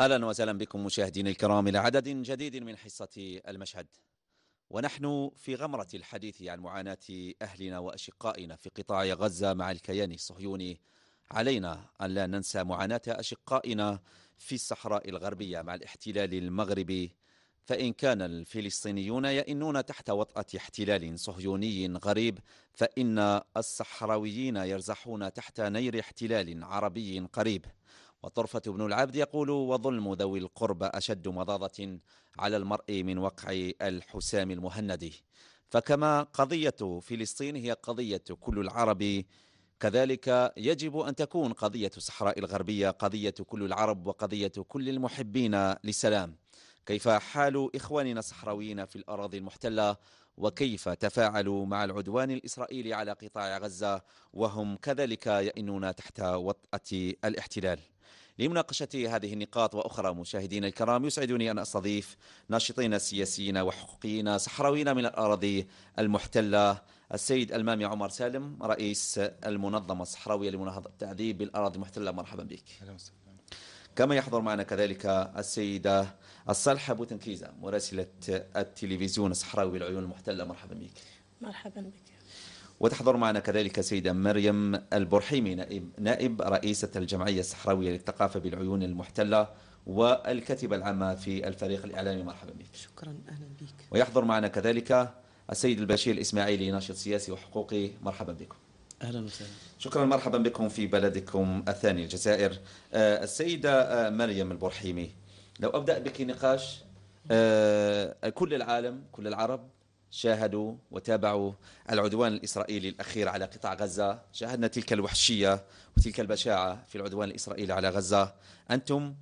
اهلا وسهلا بكم مشاهدينا الكرام الى عدد جديد من حصه المشهد ونحن في غمره الحديث عن معاناه اهلنا واشقائنا في قطاع غزه مع الكيان الصهيوني علينا ان لا ننسى معاناه اشقائنا في الصحراء الغربيه مع الاحتلال المغربي فإن كان الفلسطينيون يئنون تحت وطأة احتلال صهيوني غريب فإن الصحراويين يرزحون تحت نير احتلال عربي قريب وطرفة بن العبد يقول وظلم ذوي القرب أشد مضاضة على المرء من وقع الحسام المهندي فكما قضية فلسطين هي قضية كل العرب كذلك يجب أن تكون قضية الصحراء الغربية قضية كل العرب وقضية كل المحبين للسلام كيف حال إخواننا الصحراويين في الأراضي المحتلة وكيف تفاعلوا مع العدوان الإسرائيلي على قطاع غزة وهم كذلك يئنون تحت وطأة الاحتلال لمناقشة هذه النقاط وأخرى مشاهدينا الكرام يسعدني أن أستضيف ناشطين سياسيين وحقوقيين صحراويين من الأراضي المحتلة السيد المامي عمر سالم رئيس المنظمة الصحراوية لمناهضة التعذيب بالأراضي المحتلة مرحبا بك كما يحضر معنا كذلك السيدة الصالحة بوتنكيزة مراسلة التلفزيون الصحراوي العيون المحتلة مرحبا بك مرحبا بك وتحضر معنا كذلك السيدة مريم البرحيمي نائب, نائب رئيسة الجمعية الصحراوية للثقافة بالعيون المحتلة والكاتبة العامة في الفريق الإعلامي مرحبا بك شكرا أهلا بك ويحضر معنا كذلك السيد البشير الإسماعيلي ناشط سياسي وحقوقي مرحبا بكم اهلا وسهلا شكرا مرحبا بكم في بلدكم الثاني الجزائر آه، السيده آه، مريم البرحيمي لو ابدا بك نقاش آه، كل العالم كل العرب شاهدوا وتابعوا العدوان الإسرائيلي الأخير على قطاع غزة شاهدنا تلك الوحشية وتلك البشاعة في العدوان الإسرائيلي على غزة أنتم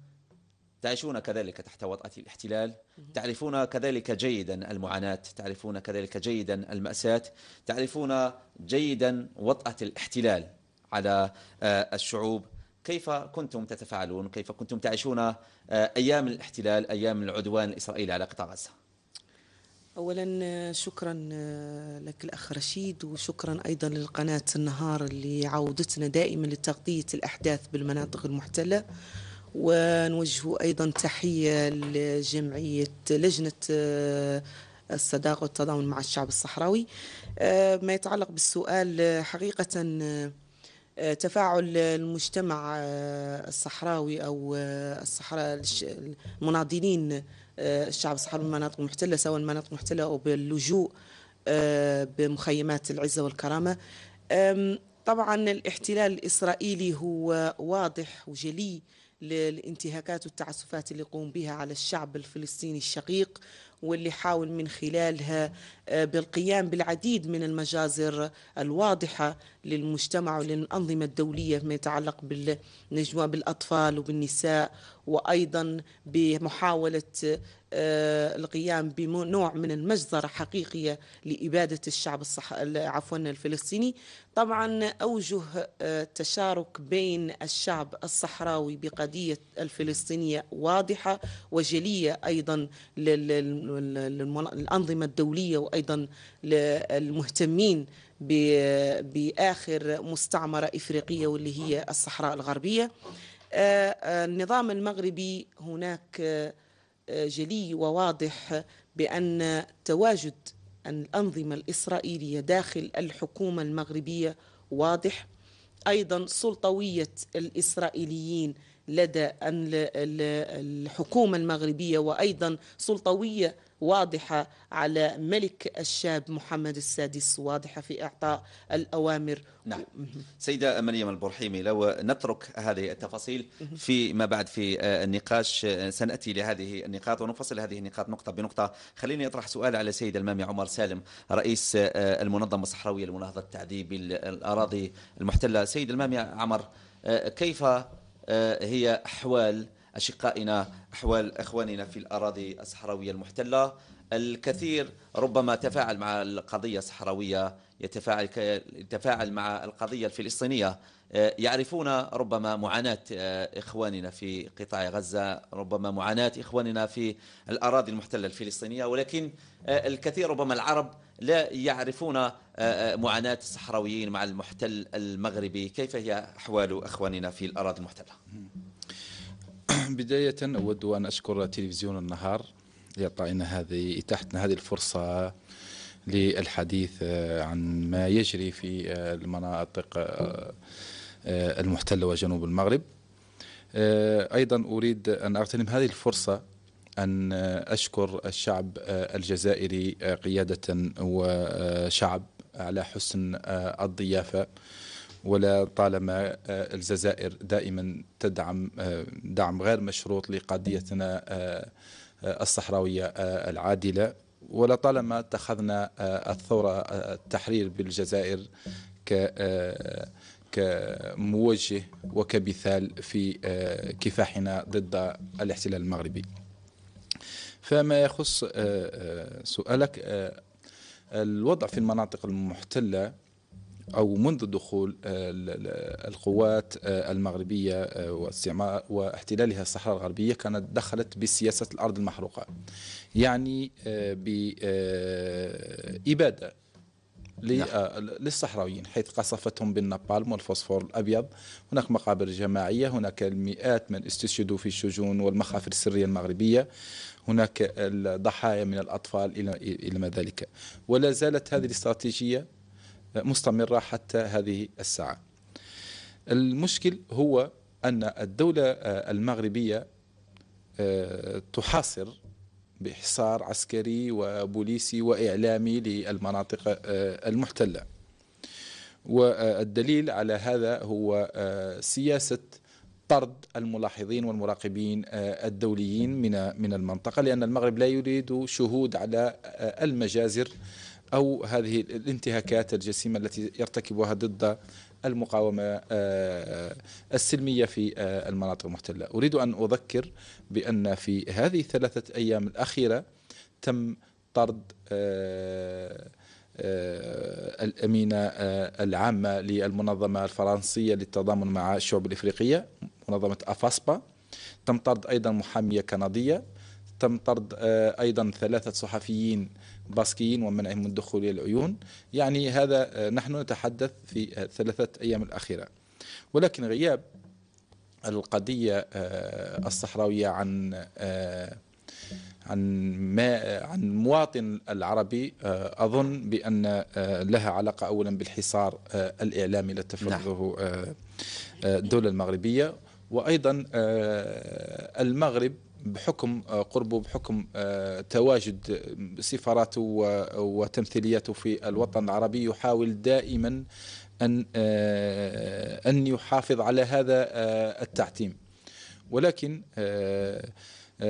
تعيشون كذلك تحت وطأة الاحتلال تعرفون كذلك جيدا المعاناة تعرفون كذلك جيدا المأساة تعرفون جيدا وطأة الاحتلال على آه، الشعوب كيف كنتم تتفاعلون كيف كنتم تعيشون آه، أيام الاحتلال أيام العدوان الإسرائيلي على قطاع غزة اولا شكرا آه، لك الاخ رشيد وشكرا ايضا لقناه النهار اللي عودتنا دائما لتغطيه الاحداث بالمناطق المحتله ونوجه ايضا تحيه لجمعيه لجنه آه، الصداقه والتضامن مع الشعب الصحراوي آه، ما يتعلق بالسؤال حقيقه تفاعل المجتمع الصحراوي او الصحراء المناضلين الشعب الصحراوي المناطق المحتله سواء المناطق المحتله او باللجوء آه، بمخيمات العزه والكرامه طبعا الاحتلال الاسرائيلي هو واضح وجلي للانتهاكات والتعسفات اللي يقوم بها على الشعب الفلسطيني الشقيق واللي حاول من خلالها آه، بالقيام بالعديد من المجازر الواضحه للمجتمع وللأنظمة الدولية فيما يتعلق بالنجوى بالأطفال وبالنساء وأيضا بمحاولة آه، القيام بنوع من المجزرة حقيقية لإبادة الشعب الصح... عفوا الفلسطيني طبعا أوجه آه، تشارك بين الشعب الصحراوي بقضية الفلسطينية واضحة وجلية أيضا للأنظمة الدولية وأيضا للمهتمين باخر مستعمره افريقيه واللي هي الصحراء الغربيه آه، آه، النظام المغربي هناك آه، جلي وواضح بان تواجد الانظمه الاسرائيليه داخل الحكومه المغربيه واضح ايضا سلطويه الاسرائيليين لدى الحكومه المغربيه وايضا سلطويه واضحة على ملك الشاب محمد السادس واضحة في إعطاء الأوامر نعم سيدة مريم البرحيمي لو نترك هذه التفاصيل فيما بعد في آه، النقاش آه، سنأتي لهذه النقاط ونفصل هذه النقاط نقطة بنقطة خليني أطرح سؤال على سيد المامي عمر سالم رئيس آه، المنظمة الصحراوية لمناهضة تعذيب الأراضي المحتلة سيد المامي عمر كيف هي أحوال أشقائنا أحوال إخواننا في الأراضي الصحراوية المحتلة الكثير ربما تفاعل مع القضية الصحراوية يتفاعل يتفاعل مع القضية الفلسطينية آه، يعرفون ربما معاناة آه، إخواننا في قطاع غزة ربما معاناة إخواننا في الأراضي المحتلة الفلسطينية ولكن آه، الكثير ربما العرب لا يعرفون معاناة الصحراويين مع المحتل المغربي كيف هي أحوال إخواننا في الأراضي المحتلة بداية أود أن أشكر تلفزيون النهار لإعطائنا هذه إتاحتنا هذه الفرصة للحديث آه، عن ما يجري في آه، المناطق آه، المحتلة وجنوب المغرب أيضا أريد أن أغتنم هذه الفرصة أن أشكر الشعب الجزائري قيادة وشعب على حسن الضيافة ولا طالما آه، الجزائر دائما تدعم آه، دعم غير مشروط لقضيتنا آه، الصحراوية العادلة ولطالما اتخذنا الثورة التحرير بالجزائر ك كموجه وكمثال في كفاحنا ضد الاحتلال المغربي فما يخص سؤالك الوضع في المناطق المحتلة او منذ دخول آه، القوات آه، المغربيه آه، واستعمار واحتلالها الصحراء الغربيه كانت دخلت بسياسه الارض المحروقه يعني باباده نعم. للصحراويين حيث قصفتهم بالنبالم والفوسفور الابيض هناك مقابر جماعيه هناك المئات من استشهدوا في الشجون والمخافر السريه المغربيه هناك الضحايا من الاطفال الى ما ذلك ولا زالت هذه الاستراتيجيه مستمرة حتى هذه الساعة المشكل هو أن الدولة آه، المغربية آه، تحاصر بحصار عسكري وبوليسي وإعلامي للمناطق آه، المحتلة والدليل على هذا هو سياسة طرد الملاحظين والمراقبين الدوليين من من المنطقة لأن المغرب لا يريد شهود على المجازر أو هذه الانتهاكات الجسيمة التي يرتكبها ضد المقاومة آه، السلمية في آه، المناطق المحتلة أريد أن أذكر بأن في هذه الثلاثة أيام الأخيرة تم طرد آه، الأمينة العامة للمنظمة الفرنسية للتضامن مع الشعوب الإفريقية منظمة أفاسبا تم طرد أيضا محامية كندية تم طرد أيضا ثلاثة صحفيين باسكيين ومنعهم من الدخول الى العيون يعني هذا آه، نحن نتحدث في آه، ثلاثة أيام الأخيرة ولكن غياب القضية آه، الصحراوية عن عن ما عن المواطن العربي أظن بأن لها علاقة أولا بالحصار الإعلامي التي نعم. تفرضه الدولة المغربية وأيضا المغرب بحكم آه، قربه بحكم آه، تواجد آه، سفاراته وتمثيلياته في الوطن العربي يحاول دائما أن أن يحافظ على هذا التعتيم ولكن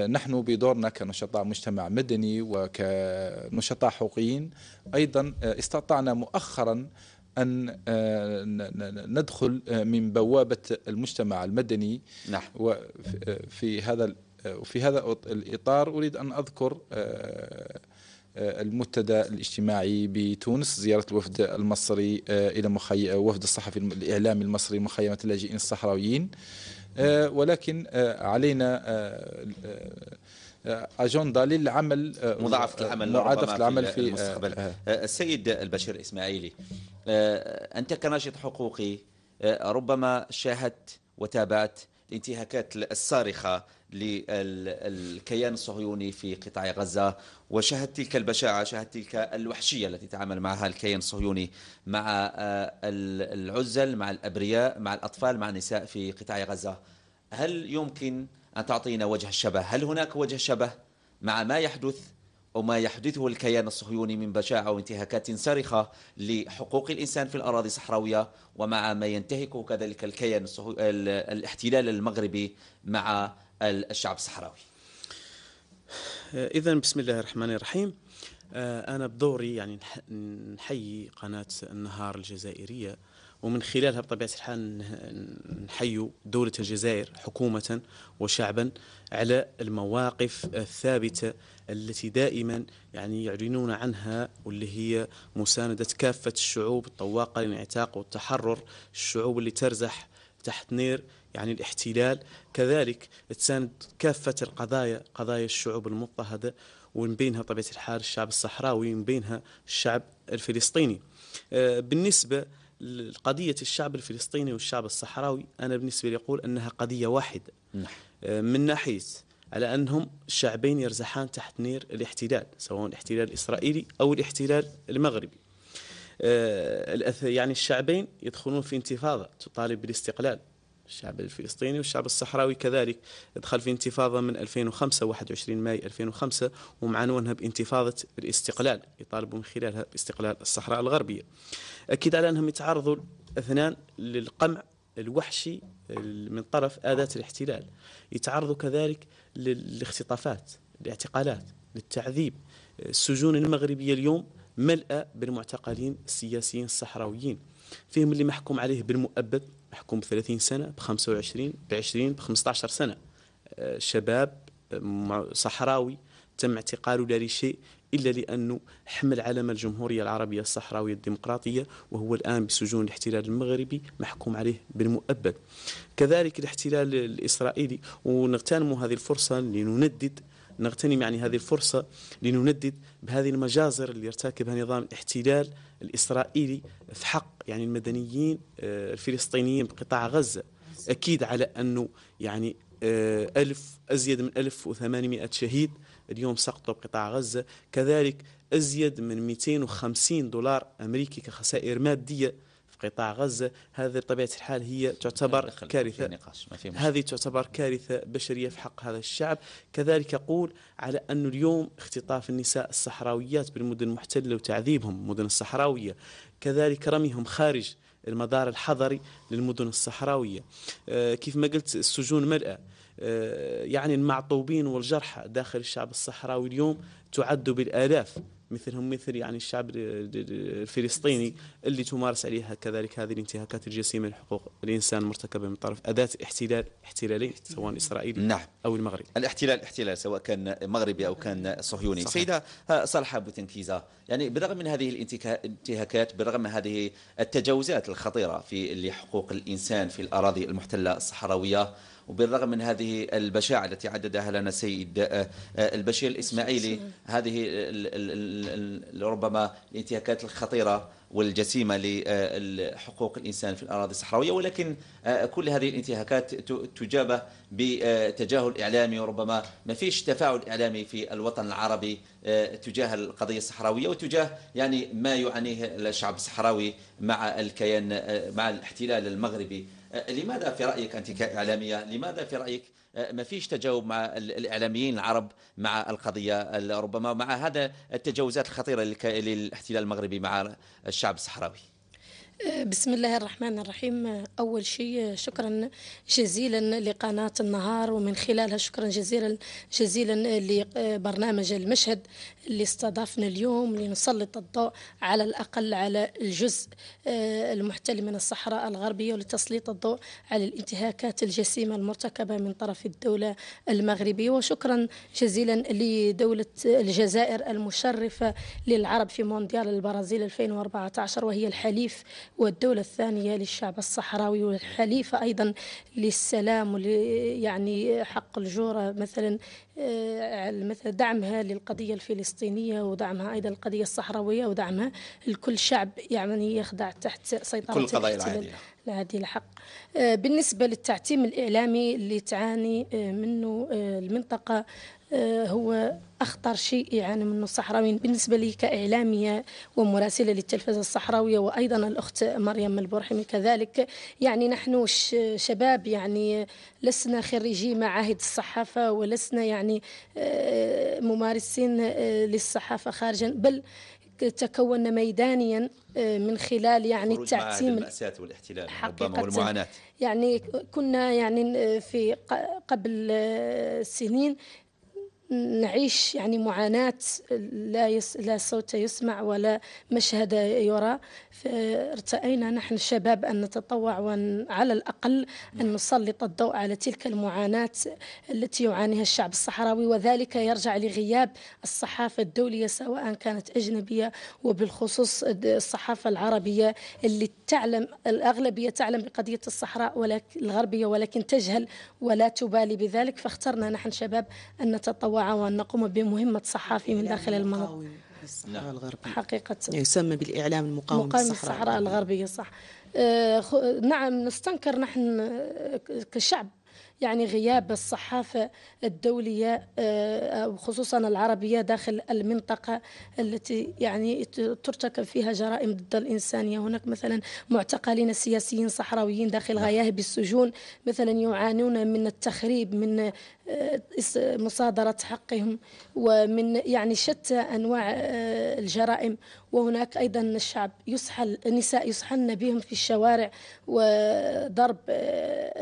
نحن بدورنا كنشطاء مجتمع مدني وكنشطاء حقوقيين أيضا استطعنا مؤخرا أن ندخل من بوابة المجتمع المدني نعم. في هذا آه، وفي هذا الإطار أريد أن أذكر آه، آه، المنتدى الاجتماعي بتونس زيارة الوفد المصري إلى مخي... وفد الصحفي الإعلامي المصري مخيمة اللاجئين الصحراويين ولكن علينا اجنده للعمل مضاعفه العمل مضاعفه العمل في, المستقبل السيد البشير اسماعيلي انت كناشط حقوقي ربما شاهدت وتابعت الانتهاكات الصارخة للكيان الصهيوني في قطاع غزة وشهدت تلك البشاعة شهدت تلك الوحشية التي تعامل معها الكيان الصهيوني مع آه، العزل مع الأبرياء مع الأطفال مع النساء في قطاع غزة هل يمكن أن تعطينا وجه الشبه هل هناك وجه شبه مع ما يحدث وما يحدثه الكيان الصهيوني من بشاعة وانتهاكات صارخة لحقوق الإنسان في الأراضي الصحراوية ومع ما ينتهكه كذلك الكيان الصهو... الاحتلال المغربي مع الشعب الصحراوي إذا بسم الله الرحمن الرحيم آه، أنا بدوري يعني نحيي قناة النهار الجزائرية ومن خلالها بطبيعه الحال نحيوا دوله الجزائر حكومه وشعبا على المواقف الثابته التي دائما يعني يعلنون عنها واللي هي مسانده كافه الشعوب الطواقه للانعتاق والتحرر، الشعوب اللي ترزح تحت نير يعني الاحتلال، كذلك تساند كافه القضايا، قضايا الشعوب المضطهده ومن بينها طبيعه الحال الشعب الصحراوي ومن بينها الشعب الفلسطيني. آه، بالنسبه قضية الشعب الفلسطيني والشعب الصحراوي أنا بالنسبة لي أقول أنها قضية واحدة نعم. من ناحية على أنهم شعبين يرزحان تحت نير الاحتلال سواء الاحتلال الإسرائيلي أو الاحتلال المغربي آه، يعني الشعبين يدخلون في انتفاضة تطالب بالاستقلال الشعب الفلسطيني والشعب الصحراوي كذلك دخل في انتفاضة من 2005 21 ماي 2005 ومعنونها بانتفاضة الاستقلال يطالبوا من خلالها باستقلال الصحراء الغربية أكيد على أنهم يتعرضوا أثنان للقمع الوحشي من طرف آداة الاحتلال يتعرضوا كذلك للاختطافات الاعتقالات للتعذيب السجون المغربية اليوم ملأة بالمعتقلين السياسيين الصحراويين فيهم اللي محكوم عليه بالمؤبد محكوم ب 30 سنه ب 25 ب 20 ب 15 سنه آه، شباب آه، صحراوي تم اعتقاله لا لشيء الا لانه حمل علم الجمهوريه العربيه الصحراويه الديمقراطيه وهو الان بسجون الاحتلال المغربي محكوم عليه بالمؤبد. كذلك الاحتلال الاسرائيلي ونغتنم هذه الفرصه لنندد نغتنم يعني هذه الفرصة لنندد بهذه المجازر اللي يرتكبها نظام الاحتلال الإسرائيلي في حق يعني المدنيين آه، الفلسطينيين بقطاع غزة أكيد على أنه يعني آه، ألف أزيد من 1800 شهيد اليوم سقطوا بقطاع غزة كذلك أزيد من 250 دولار أمريكي كخسائر مادية في قطاع غزة هذا بطبيعة الحال هي تعتبر كارثة في نقاش. ما في هذه تعتبر كارثة بشرية في حق هذا الشعب كذلك أقول على أن اليوم اختطاف النساء الصحراويات بالمدن المحتلة وتعذيبهم المدن الصحراوية كذلك رميهم خارج المدار الحضري للمدن الصحراوية آه، كيف ما قلت السجون ملأة آه، يعني المعطوبين والجرحى داخل الشعب الصحراوي اليوم تعد بالآلاف مثلهم مثل يعني الشعب الفلسطيني اللي تمارس عليها كذلك هذه الانتهاكات الجسيمه لحقوق الانسان مرتكبه من طرف اداه احتلال احتلالي سواء اسرائيلي نعم. او المغرب الاحتلال احتلال سواء كان مغربي او كان صهيوني سيده آه، صالحه ابو تنكيزه يعني بالرغم من هذه الانتهاكات بالرغم من هذه التجاوزات الخطيره في لحقوق الانسان في الاراضي المحتله الصحراويه وبالرغم من هذه البشاعة التي عددها لنا السيد آه، آه، البشير الإسماعيلي هذه ربما الانتهاكات الخطيرة والجسيمه آه، لحقوق الانسان في الاراضي الصحراويه ولكن كل هذه الانتهاكات تجابه بتجاهل اعلامي وربما ما فيش تفاعل اعلامي في الوطن العربي تجاه القضيه الصحراويه وتجاه يعني ما يعانيه الشعب الصحراوي مع الكيان مع الاحتلال المغربي آه، لماذا في رأيك أنت كإعلامية لماذا في رأيك آه، ما فيش تجاوب مع الإعلاميين العرب مع القضية ربما مع هذا التجاوزات الخطيرة للاحتلال المغربي مع الشعب الصحراوي بسم الله الرحمن الرحيم أول شيء شكرا جزيلا لقناة النهار ومن خلالها شكرا جزيلا جزيلا لبرنامج المشهد اللي استضافنا اليوم لنسلط الضوء على الأقل على الجزء آه، المحتل من الصحراء الغربية ولتسليط الضوء على الانتهاكات الجسيمة المرتكبة من طرف الدولة المغربية وشكرا جزيلا لدولة الجزائر المشرفة للعرب في مونديال البرازيل 2014 وهي الحليف والدولة الثانية للشعب الصحراوي والحليفة أيضا للسلام يعني حق الجورة مثلا آه، مثلا دعمها للقضية الفلسطينية ودعمها أيضا القضية الصحراوية ودعمها لكل شعب يعني يخضع تحت سيطرة كل القضايا العادية العادي الحق آه، بالنسبة للتعتيم الإعلامي اللي تعاني آه، منه المنطقة آه، هو أخطر شيء يعاني منه الصحراويين بالنسبة لي كإعلامية ومراسلة للتلفزة الصحراوية وأيضا الأخت مريم البرحمي كذلك يعني نحن شباب يعني لسنا خريجي معاهد الصحافة ولسنا يعني آه، ممارسين آه، للصحافة خارجا بل تكون ميدانيا من خلال يعني التعتيم المأساة والاحتلال حقيقة والمعاناة يعني كنا يعني في قبل سنين نعيش يعني معاناة لا, يس لا صوت يسمع ولا مشهد يرى فارتأينا نحن الشباب أن نتطوع وأن على الأقل أن نسلط الضوء على تلك المعاناة التي يعانيها الشعب الصحراوي وذلك يرجع لغياب الصحافة الدولية سواء كانت أجنبية وبالخصوص الصحافة العربية اللي تعلم الأغلبية تعلم بقضية الصحراء ولكن الغربية ولكن تجهل ولا تبالي بذلك فاخترنا نحن شباب أن نتطوع المتنوعه وأن نقوم بمهمة صحافي من داخل المنطقة الصحراء نعم. الغربية حقيقة يسمى بالإعلام المقاوم, مقاوم الصحراء, الصحراء الغربية صح آه نعم نستنكر نحن كشعب يعني غياب الصحافة الدولية آه، خصوصا العربية داخل المنطقة التي يعني ترتكب فيها جرائم ضد الإنسانية يعني هناك مثلا معتقلين سياسيين صحراويين داخل نعم. غياهب السجون مثلا يعانون من التخريب من آه، مصادرة حقهم ومن يعني شتى أنواع آه، الجرائم وهناك أيضا الشعب يسحل النساء يسحلن بهم في الشوارع وضرب آه،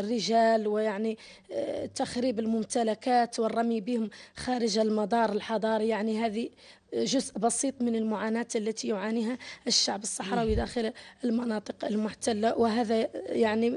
الرجال ويعني تخريب الممتلكات والرمي بهم خارج المدار الحضاري يعني هذه جزء بسيط من المعاناة التي يعانيها الشعب الصحراوي داخل المناطق المحتلة وهذا يعني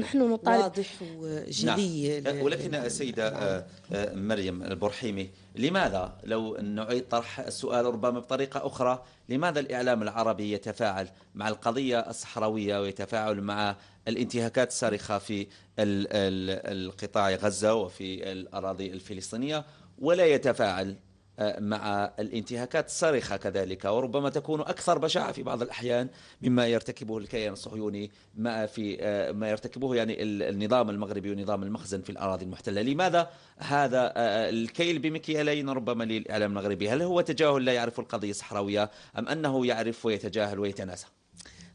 نحن نطالب واضح وجلي نعم. أه، ولكن السيدة أه، أه، مريم البرحيمي لماذا لو نعيد طرح السؤال ربما بطريقة أخرى لماذا الإعلام العربي يتفاعل مع القضية الصحراوية ويتفاعل مع الانتهاكات الصارخة في القطاع غزة وفي الأراضي الفلسطينية ولا يتفاعل آه، مع الانتهاكات الصارخة كذلك وربما تكون أكثر بشاعة في بعض الأحيان مما يرتكبه الكيان الصهيوني ما في آه، ما يرتكبه يعني النظام المغربي ونظام المخزن في الأراضي المحتلة لماذا هذا آه، الكيل بمكيالين ربما للإعلام المغربي هل هو تجاهل لا يعرف القضية الصحراوية أم أنه يعرف ويتجاهل ويتناسى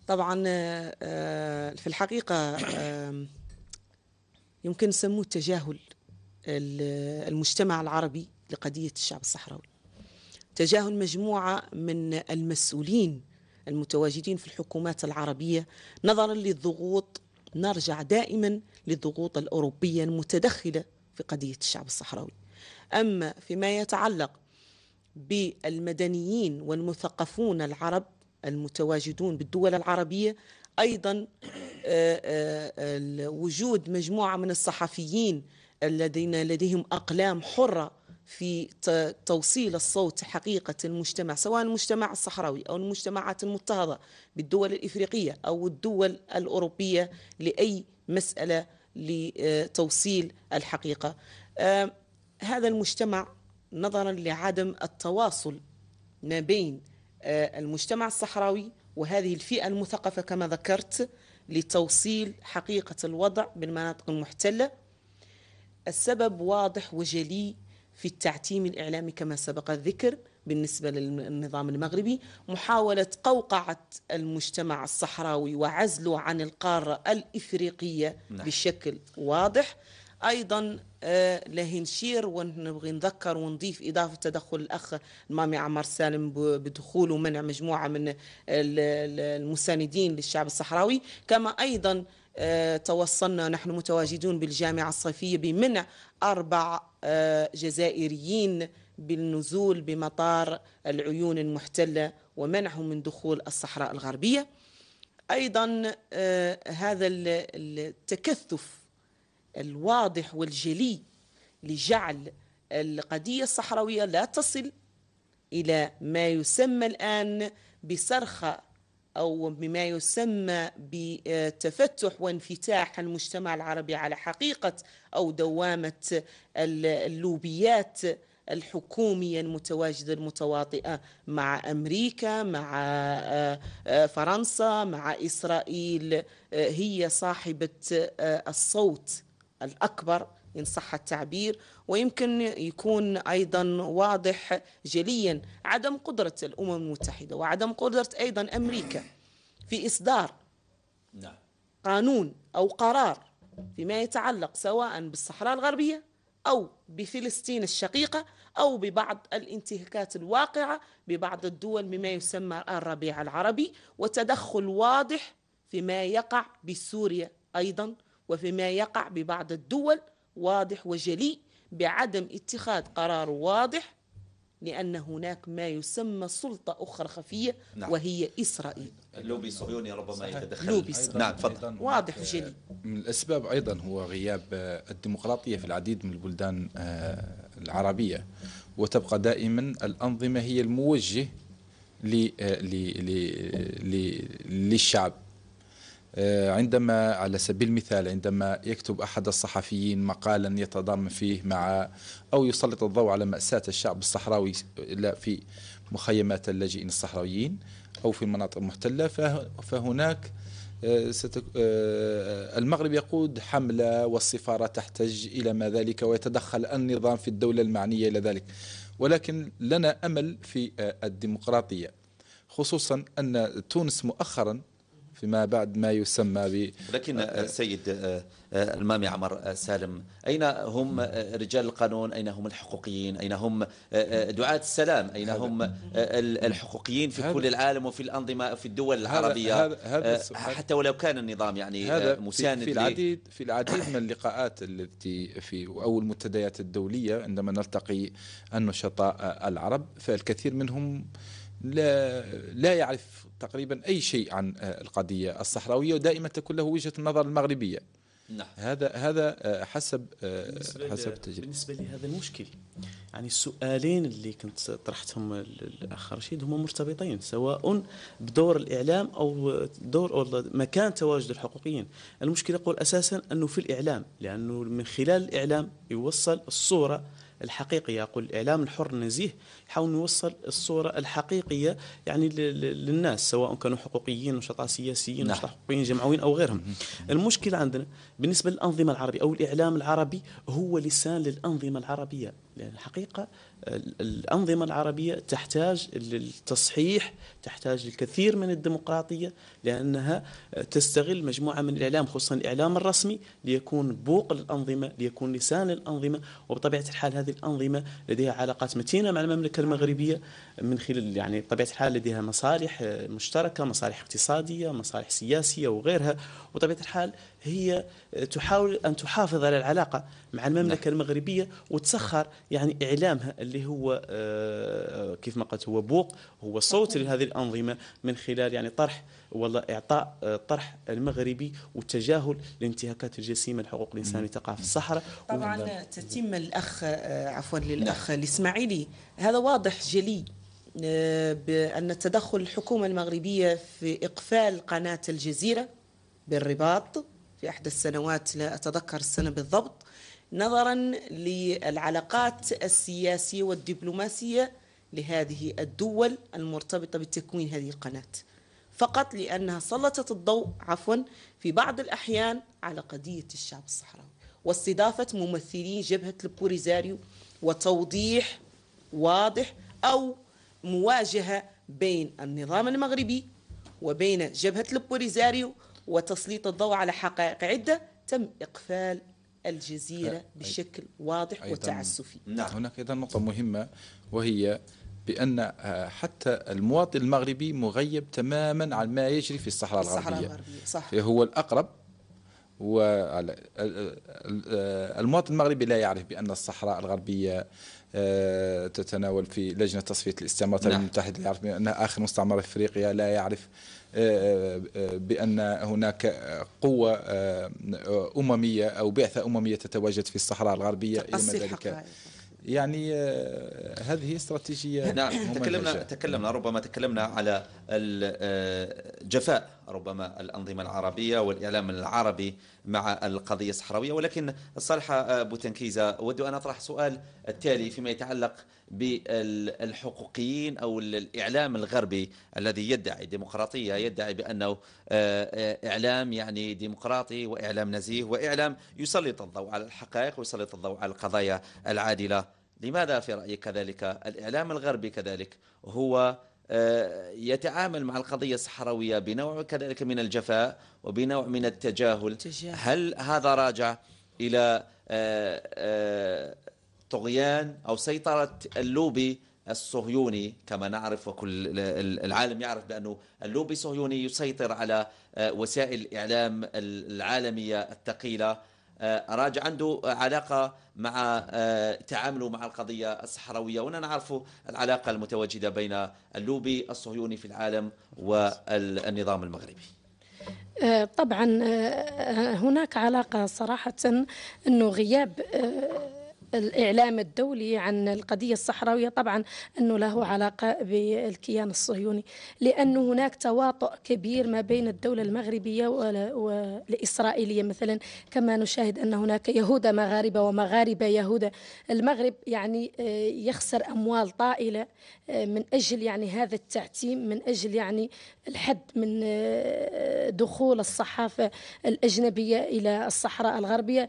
طبعا في الحقيقة يمكن نسموه التجاهل المجتمع العربي لقضية الشعب الصحراوي تجاهل مجموعة من المسؤولين المتواجدين في الحكومات العربية نظرا للضغوط نرجع دائما للضغوط الأوروبية المتدخلة في قضية الشعب الصحراوي أما فيما يتعلق بالمدنيين والمثقفون العرب المتواجدون بالدول العربية أيضا آه، آه، وجود مجموعة من الصحفيين الذين لديهم أقلام حرة في توصيل الصوت حقيقة المجتمع سواء المجتمع الصحراوي أو المجتمعات المضطهدة بالدول الإفريقية أو الدول الأوروبية لأي مسألة لتوصيل الحقيقة آه، هذا المجتمع نظرا لعدم التواصل ما بين آه، المجتمع الصحراوي وهذه الفئة المثقفة كما ذكرت لتوصيل حقيقة الوضع بالمناطق المحتلة السبب واضح وجلي في التعتيم الإعلامي كما سبق الذكر بالنسبة للنظام المغربي محاولة قوقعة المجتمع الصحراوي وعزله عن القارة الإفريقية نعم. بشكل واضح أيضا آه، لهنشير ونبغي نذكر ونضيف إضافة تدخل الأخ المامي عمر سالم بدخول ومنع مجموعة من المساندين للشعب الصحراوي كما أيضا آه، توصلنا نحن متواجدون بالجامعة الصيفية بمنع أربع آه، جزائريين بالنزول بمطار العيون المحتلة ومنعهم من دخول الصحراء الغربية أيضا آه، هذا التكثف الواضح والجلي لجعل القضية الصحراوية لا تصل إلى ما يسمى الآن بصرخة أو بما يسمى بتفتح وانفتاح المجتمع العربي على حقيقة أو دوامة اللوبيات الحكومية المتواجدة المتواطئة مع أمريكا مع آه، آه، فرنسا مع إسرائيل آه، هي صاحبة الصوت الأكبر إن صح التعبير ويمكن يكون أيضا واضح جليا عدم قدرة الأمم المتحدة وعدم قدرة أيضا أمريكا في إصدار نعم. قانون أو قرار فيما يتعلق سواء بالصحراء الغربية أو بفلسطين الشقيقة أو ببعض الانتهاكات الواقعة ببعض الدول مما يسمى الربيع العربي وتدخل واضح فيما يقع بسوريا أيضا وفيما يقع ببعض الدول واضح وجلي بعدم اتخاذ قرار واضح لأن هناك ما يسمى سلطة أخرى خفية نعم. وهي إسرائيل اللوبي الصهيوني ربما يتدخل اللوبي نعم تفضل واضح وجلي من الأسباب أيضا هو غياب الديمقراطية في العديد من البلدان آه، العربية وتبقى دائما الأنظمة هي الموجه آه، للشعب آه، عندما على سبيل المثال عندما يكتب أحد الصحفيين مقالا يتضامن فيه مع أو يسلط الضوء على مأساة الشعب الصحراوي في مخيمات اللاجئين الصحراويين أو في المناطق المحتلة فهناك آه، آه، المغرب يقود حملة والسفارة تحتج إلى ما ذلك ويتدخل النظام في الدولة المعنية إلى ذلك ولكن لنا أمل في الديمقراطية خصوصا أن تونس مؤخرا فيما بعد ما يسمى ب لكن السيد آه، آه، آه، المامي عمر سالم أين هم رجال القانون أين هم الحقوقيين أين هم دعاة السلام أين هم الحقوقيين في كل العالم وفي الأنظمة في الدول العربية هذا هذا حتى ولو كان النظام يعني هذا مساند في العديد في العديد من اللقاءات التي في أو المنتديات الدولية عندما نلتقي النشطاء العرب فالكثير منهم لا لا يعرف تقريبا أي شيء عن آه، القضية الصحراوية ودائما تكون له وجهة النظر المغربية نعم. هذا هذا آه، حسب آه، بالنسبة حسب التجربه بالنسبه لي هذا يعني السؤالين اللي كنت طرحتهم الاخ رشيد هما مرتبطين سواء بدور الاعلام او دور او مكان تواجد الحقوقيين المشكله اقول اساسا انه في الاعلام لانه من خلال الاعلام يوصل الصوره الحقيقية أقول الإعلام الحر النزيه يحاول يوصل الصورة الحقيقية يعني للناس سواء كانوا حقوقيين نشطاء سياسيين نعم. نشطاء حقوقيين جمعويين أو غيرهم المشكلة عندنا بالنسبة للأنظمة العربية أو الإعلام العربي هو لسان للأنظمة العربية لأن الحقيقة الأنظمة العربية تحتاج للتصحيح تحتاج للكثير من الديمقراطية لأنها تستغل مجموعة من الإعلام خصوصا الإعلام الرسمي ليكون بوق الأنظمة ليكون لسان الأنظمة وبطبيعة الحال هذه الأنظمة لديها علاقات متينة مع المملكة المغربية من خلال يعني بطبيعة الحال لديها مصالح مشتركة مصالح اقتصادية مصالح سياسية وغيرها وبطبيعة الحال هي تحاول أن تحافظ على العلاقة مع المملكة نعم. المغربية وتسخر يعني إعلامها اللي هو آه، كيف ما قلت هو بوق هو صوت لهذه الأنظمة من خلال يعني طرح والله إعطاء الطرح آه، المغربي والتجاهل لانتهاكات الجسيمة لحقوق الإنسان اللي تقع في الصحراء طبعا تتم الأخ آه، عفوا للأخ نعم. الإسماعيلي هذا واضح جلي بأن تدخل الحكومة المغربية في إقفال قناة الجزيرة بالرباط في إحدى السنوات لا أتذكر السنة بالضبط نظرا للعلاقات السياسية والدبلوماسية لهذه الدول المرتبطة بتكوين هذه القناة فقط لأنها سلطت الضوء عفوا في بعض الأحيان على قضية الشعب الصحراوي واستضافة ممثلي جبهة البوليزاريو وتوضيح واضح أو مواجهة بين النظام المغربي وبين جبهة البوليزاريو وتسليط الضوء على حقائق عدة تم إقفال الجزيرة بشكل واضح وتعسفي نعم هناك أيضا نقطة مهمة وهي بأن آه، حتى المواطن المغربي مغيب تماما عن ما يجري في الصحراء الغربية, الصحراء الغربية. صح. هو الأقرب والمواطن المغربي لا يعرف بأن الصحراء الغربية آه، تتناول في لجنة تصفية الاستعمارات نعم. طيب، المتحدة لا يعرف بأنها آخر مستعمرة في أفريقيا لا يعرف آه، آه، آه، بأن هناك قوة أممية أو بعثة أممية تتواجد في الصحراء الغربية إلى ذلك يعني هذه استراتيجية نعم تكلمنا تكلمنا ربما تكلمنا على جفاء ربما الأنظمة العربية والإعلام العربي مع القضية الصحراوية ولكن الصالحة بوتنكيزة أود أن أطرح سؤال التالي فيما يتعلق بالحقوقيين او الاعلام الغربي الذي يدعي ديمقراطيه يدعي بانه آه، آه، اعلام يعني ديمقراطي واعلام نزيه واعلام يسلط الضوء على الحقائق ويسلط الضوء على القضايا العادله لماذا في رايك كذلك الاعلام الغربي كذلك هو آه، يتعامل مع القضية الصحراوية بنوع كذلك من الجفاء وبنوع من التجاهل هل هذا راجع إلى طغيان أو سيطرة اللوبي الصهيوني كما نعرف وكل العالم يعرف بأنه اللوبي الصهيوني يسيطر على آه، وسائل الإعلام العالمية الثقيلة آه، راجع عنده علاقة مع آه، تعامله مع القضية الصحراوية وأنا نعرف العلاقة المتواجدة بين اللوبي الصهيوني في العالم والنظام المغربي طبعا هناك علاقة صراحة أنه غياب الإعلام الدولي عن القضية الصحراوية طبعا أنه له علاقة بالكيان الصهيوني لأن هناك تواطؤ كبير ما بين الدولة المغربية والإسرائيلية مثلا كما نشاهد أن هناك يهود مغاربة ومغاربة يهود المغرب يعني آه، يخسر أموال طائلة آه، من أجل يعني هذا التعتيم من أجل يعني الحد من آه، دخول الصحافة الأجنبية إلى الصحراء الغربية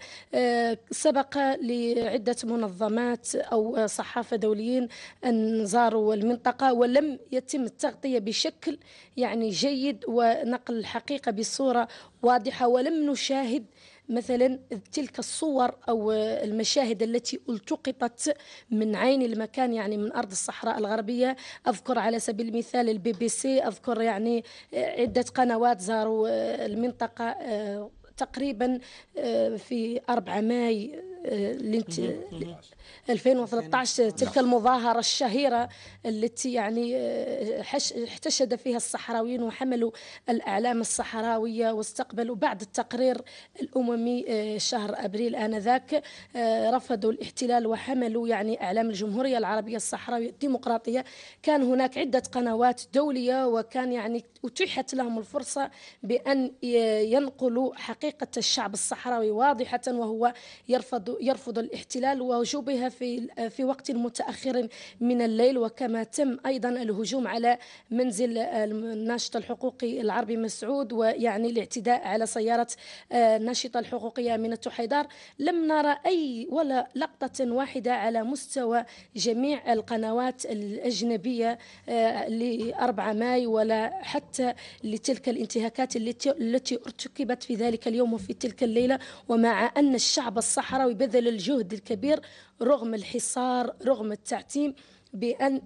سبق لعدة عده منظمات أو صحافة دوليين أن زاروا المنطقة ولم يتم التغطية بشكل يعني جيد ونقل الحقيقة بصورة واضحة ولم نشاهد مثلا تلك الصور او المشاهد التي التقطت من عين المكان يعني من ارض الصحراء الغربيه اذكر على سبيل المثال البي بي سي اذكر يعني عده قنوات زاروا المنطقه آه، تقريبا آه، في 4 ماي 2013 تلك نعم. المظاهرة الشهيرة التي يعني آه، احتشد فيها الصحراويين وحملوا الأعلام الصحراوية واستقبلوا بعد التقرير الأممي آه، شهر أبريل آنذاك آه، رفضوا الاحتلال وحملوا يعني أعلام الجمهورية العربية الصحراوية الديمقراطية كان هناك عدة قنوات دولية وكان يعني أتيحت لهم الفرصة بأن ينقلوا حقيقة الشعب الصحراوي واضحة وهو يرفض يرفض الاحتلال وجوبها في في وقت متأخر من الليل وكما تم أيضا الهجوم على منزل الناشط الحقوقي العربي مسعود ويعني الاعتداء على سيارة الناشطه آه، الحقوقية من التحيدار لم نرى أي ولا لقطة واحدة على مستوى جميع القنوات الأجنبية آه، ل 4 ماي ولا حتى لتلك الانتهاكات التي ارتكبت في ذلك اليوم وفي تلك الليلة ومع أن الشعب الصحراوي بذل الجهد الكبير رغم الحصار رغم التعتيم بأن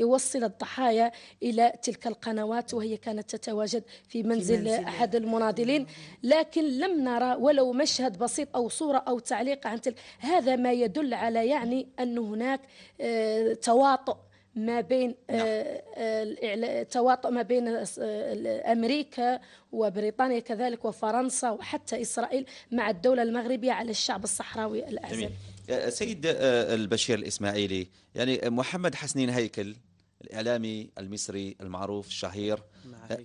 يوصل الضحايا إلى تلك القنوات وهي كانت تتواجد في منزل, في منزل أحد المناضلين لكن لم نرى ولو مشهد بسيط أو صورة أو تعليق عن تلك هذا ما يدل على يعني أن هناك آه، تواطؤ ما بين آه، نعم. آه، التواطؤ ما بين آه، امريكا وبريطانيا كذلك وفرنسا وحتى اسرائيل مع الدوله المغربيه على الشعب الصحراوي الاعزل سيد البشير الاسماعيلي يعني محمد حسنين هيكل الاعلامي المصري المعروف الشهير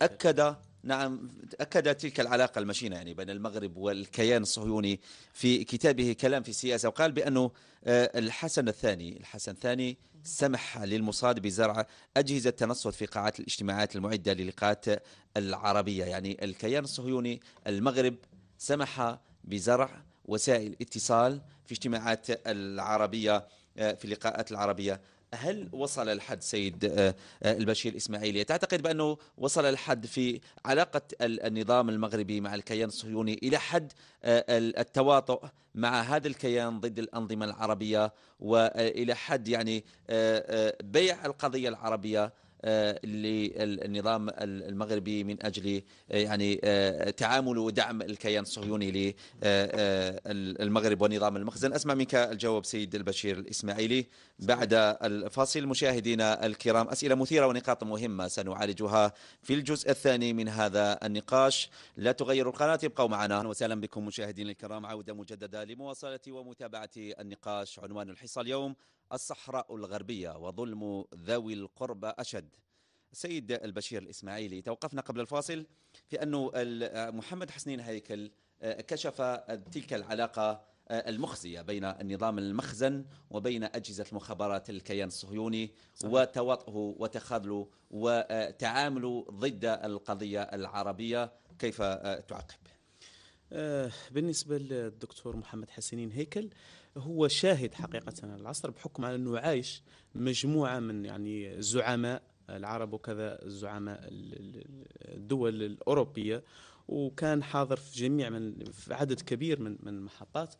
اكد نعم أكدت تلك العلاقة المشينة يعني بين المغرب والكيان الصهيوني في كتابه كلام في السياسة وقال بأنه آه، الحسن الثاني الحسن الثاني سمح للمصاد بزرع أجهزة تنصت في قاعات الاجتماعات المعدة للقاءات العربية يعني الكيان الصهيوني المغرب سمح بزرع وسائل اتصال في اجتماعات العربية آه، في اللقاءات العربية هل وصل الحد سيد آه، آه، البشير الإسماعيلي تعتقد بأنه وصل الحد في علاقة النظام المغربي مع الكيان الصهيوني إلى حد آه، التواطؤ مع هذا الكيان ضد الأنظمة العربية وإلى حد يعني بيع القضية العربية آه، للنظام المغربي من اجل آه، يعني آه، تعامل ودعم الكيان الصهيوني للمغرب ونظام المخزن اسمع منك الجواب سيد البشير الاسماعيلي بعد الفاصل مشاهدينا الكرام اسئله مثيره ونقاط مهمه سنعالجها في الجزء الثاني من هذا النقاش لا تغيروا القناه ابقوا معنا وسهلا بكم مشاهدينا الكرام عوده مجدده لمواصله ومتابعه النقاش عنوان الحصه اليوم الصحراء الغربية وظلم ذوي القرب أشد سيد البشير الإسماعيلي توقفنا قبل الفاصل في أن محمد حسنين هيكل آه، كشف تلك العلاقة آه، المخزية بين النظام المخزن وبين أجهزة المخابرات الكيان الصهيوني وتواطئه وتواطؤه وتخاذله وتعامله ضد القضية العربية كيف آه، تعقب بالنسبة للدكتور محمد حسنين هيكل هو شاهد حقيقة العصر بحكم على أنه عايش مجموعة من يعني زعماء العرب وكذا زعماء الدول الأوروبية وكان حاضر في جميع من في عدد كبير من من المحطات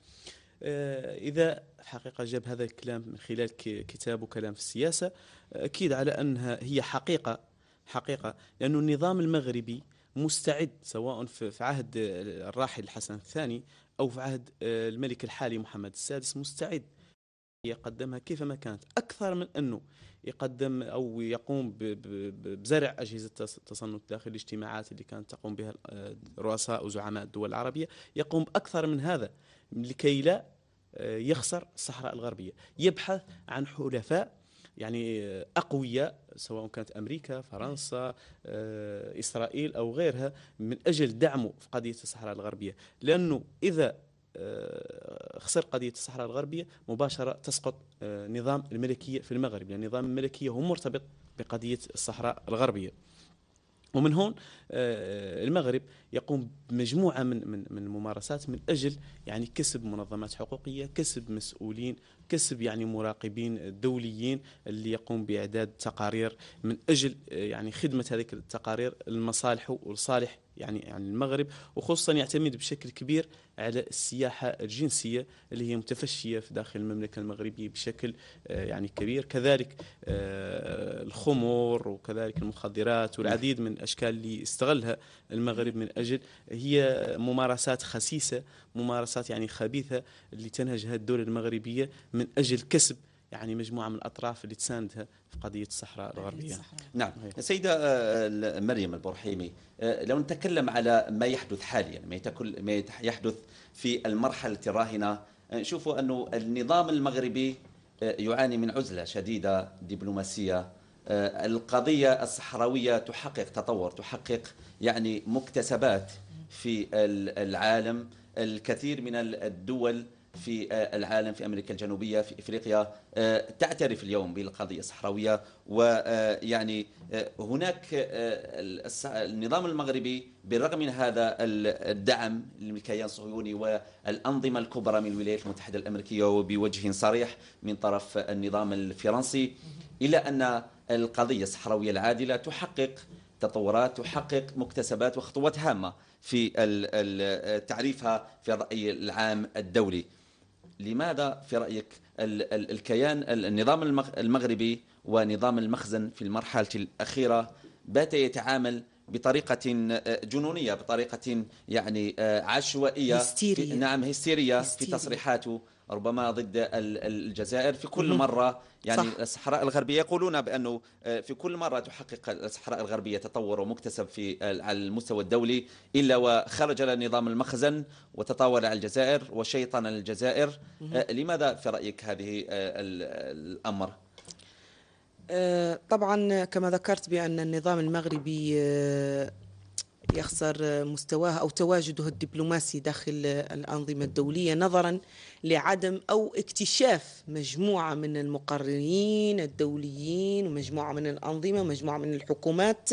آه، إذا حقيقة جاب هذا الكلام من خلال كتاب وكلام في السياسة أكيد على أنها هي حقيقة حقيقة لأن النظام المغربي مستعد سواء في عهد الراحل الحسن الثاني أو في عهد آه، الملك الحالي محمد السادس مستعد يقدمها كيفما كانت أكثر من أنه يقدم أو يقوم بزرع أجهزة التصنت داخل الاجتماعات اللي كانت تقوم بها آه، رؤساء وزعماء الدول العربية يقوم بأكثر من هذا لكي لا آه، يخسر الصحراء الغربية يبحث عن حلفاء يعني أقوياء سواء كانت امريكا فرنسا آه، اسرائيل او غيرها من اجل دعمه في قضيه الصحراء الغربيه لانه اذا آه، خسر قضيه الصحراء الغربيه مباشره تسقط آه، نظام الملكيه في المغرب لان يعني نظام الملكيه هو مرتبط بقضيه الصحراء الغربيه ومن هون آه، آه، المغرب يقوم بمجموعه من من من الممارسات من اجل يعني كسب منظمات حقوقيه، كسب مسؤولين، كسب يعني مراقبين دوليين اللي يقوم باعداد تقارير من اجل آه، يعني خدمه هذه التقارير لمصالحه ولصالح يعني عن المغرب وخصوصا يعتمد بشكل كبير على السياحه الجنسيه اللي هي متفشيه في داخل المملكه المغربيه بشكل آه، يعني كبير كذلك آه، الخمور وكذلك المخدرات والعديد من الاشكال اللي استغلها المغرب من اجل هي ممارسات خسيسه ممارسات يعني خبيثه اللي تنهجها الدوله المغربيه من اجل كسب يعني مجموعه من الاطراف اللي تساندها في قضيه الصحراء الغربيه. نعم، السيده آه، مريم البرحيمي آه، لو نتكلم على ما يحدث حاليا ما يحدث في المرحله الراهنه نشوفوا آه، انه النظام المغربي يعاني من عزله شديده دبلوماسيه القضيه الصحراويه تحقق تطور تحقق يعني مكتسبات في العالم الكثير من الدول في آه، العالم في امريكا الجنوبيه في افريقيا آه، تعترف اليوم بالقضيه الصحراويه ويعني آه، هناك النظام المغربي بالرغم من هذا الدعم للكيان الصهيوني والانظمه الكبرى من الولايات المتحده الامريكيه وبوجه صريح من طرف النظام الفرنسي الا ان القضيه الصحراويه العادله تحقق تطورات تحقق مكتسبات وخطوات هامه في تعريفها في الراي العام الدولي لماذا في رأيك الكيان النظام المغربي ونظام المخزن في المرحلة الأخيرة بات يتعامل بطريقة آه، جنونية بطريقة يعني آه، عشوائية هستيرية. نعم هستيرية, هستيرية في تصريحاته ربما ضد الجزائر في كل مرة يعني صح. الصحراء الغربية يقولون بأنه آه، في كل مرة تحقق الصحراء الغربية تطور ومكتسب في على المستوى الدولي إلا وخرج نظام المخزن وتطاول على الجزائر وشيطن الجزائر مم. آه، لماذا في رأيك هذه آه، الأمر؟ طبعا كما ذكرت بأن النظام المغربي يخسر مستواه أو تواجده الدبلوماسي داخل الأنظمة الدولية نظرا لعدم أو اكتشاف مجموعة من المقررين الدوليين ومجموعة من الأنظمة ومجموعة من الحكومات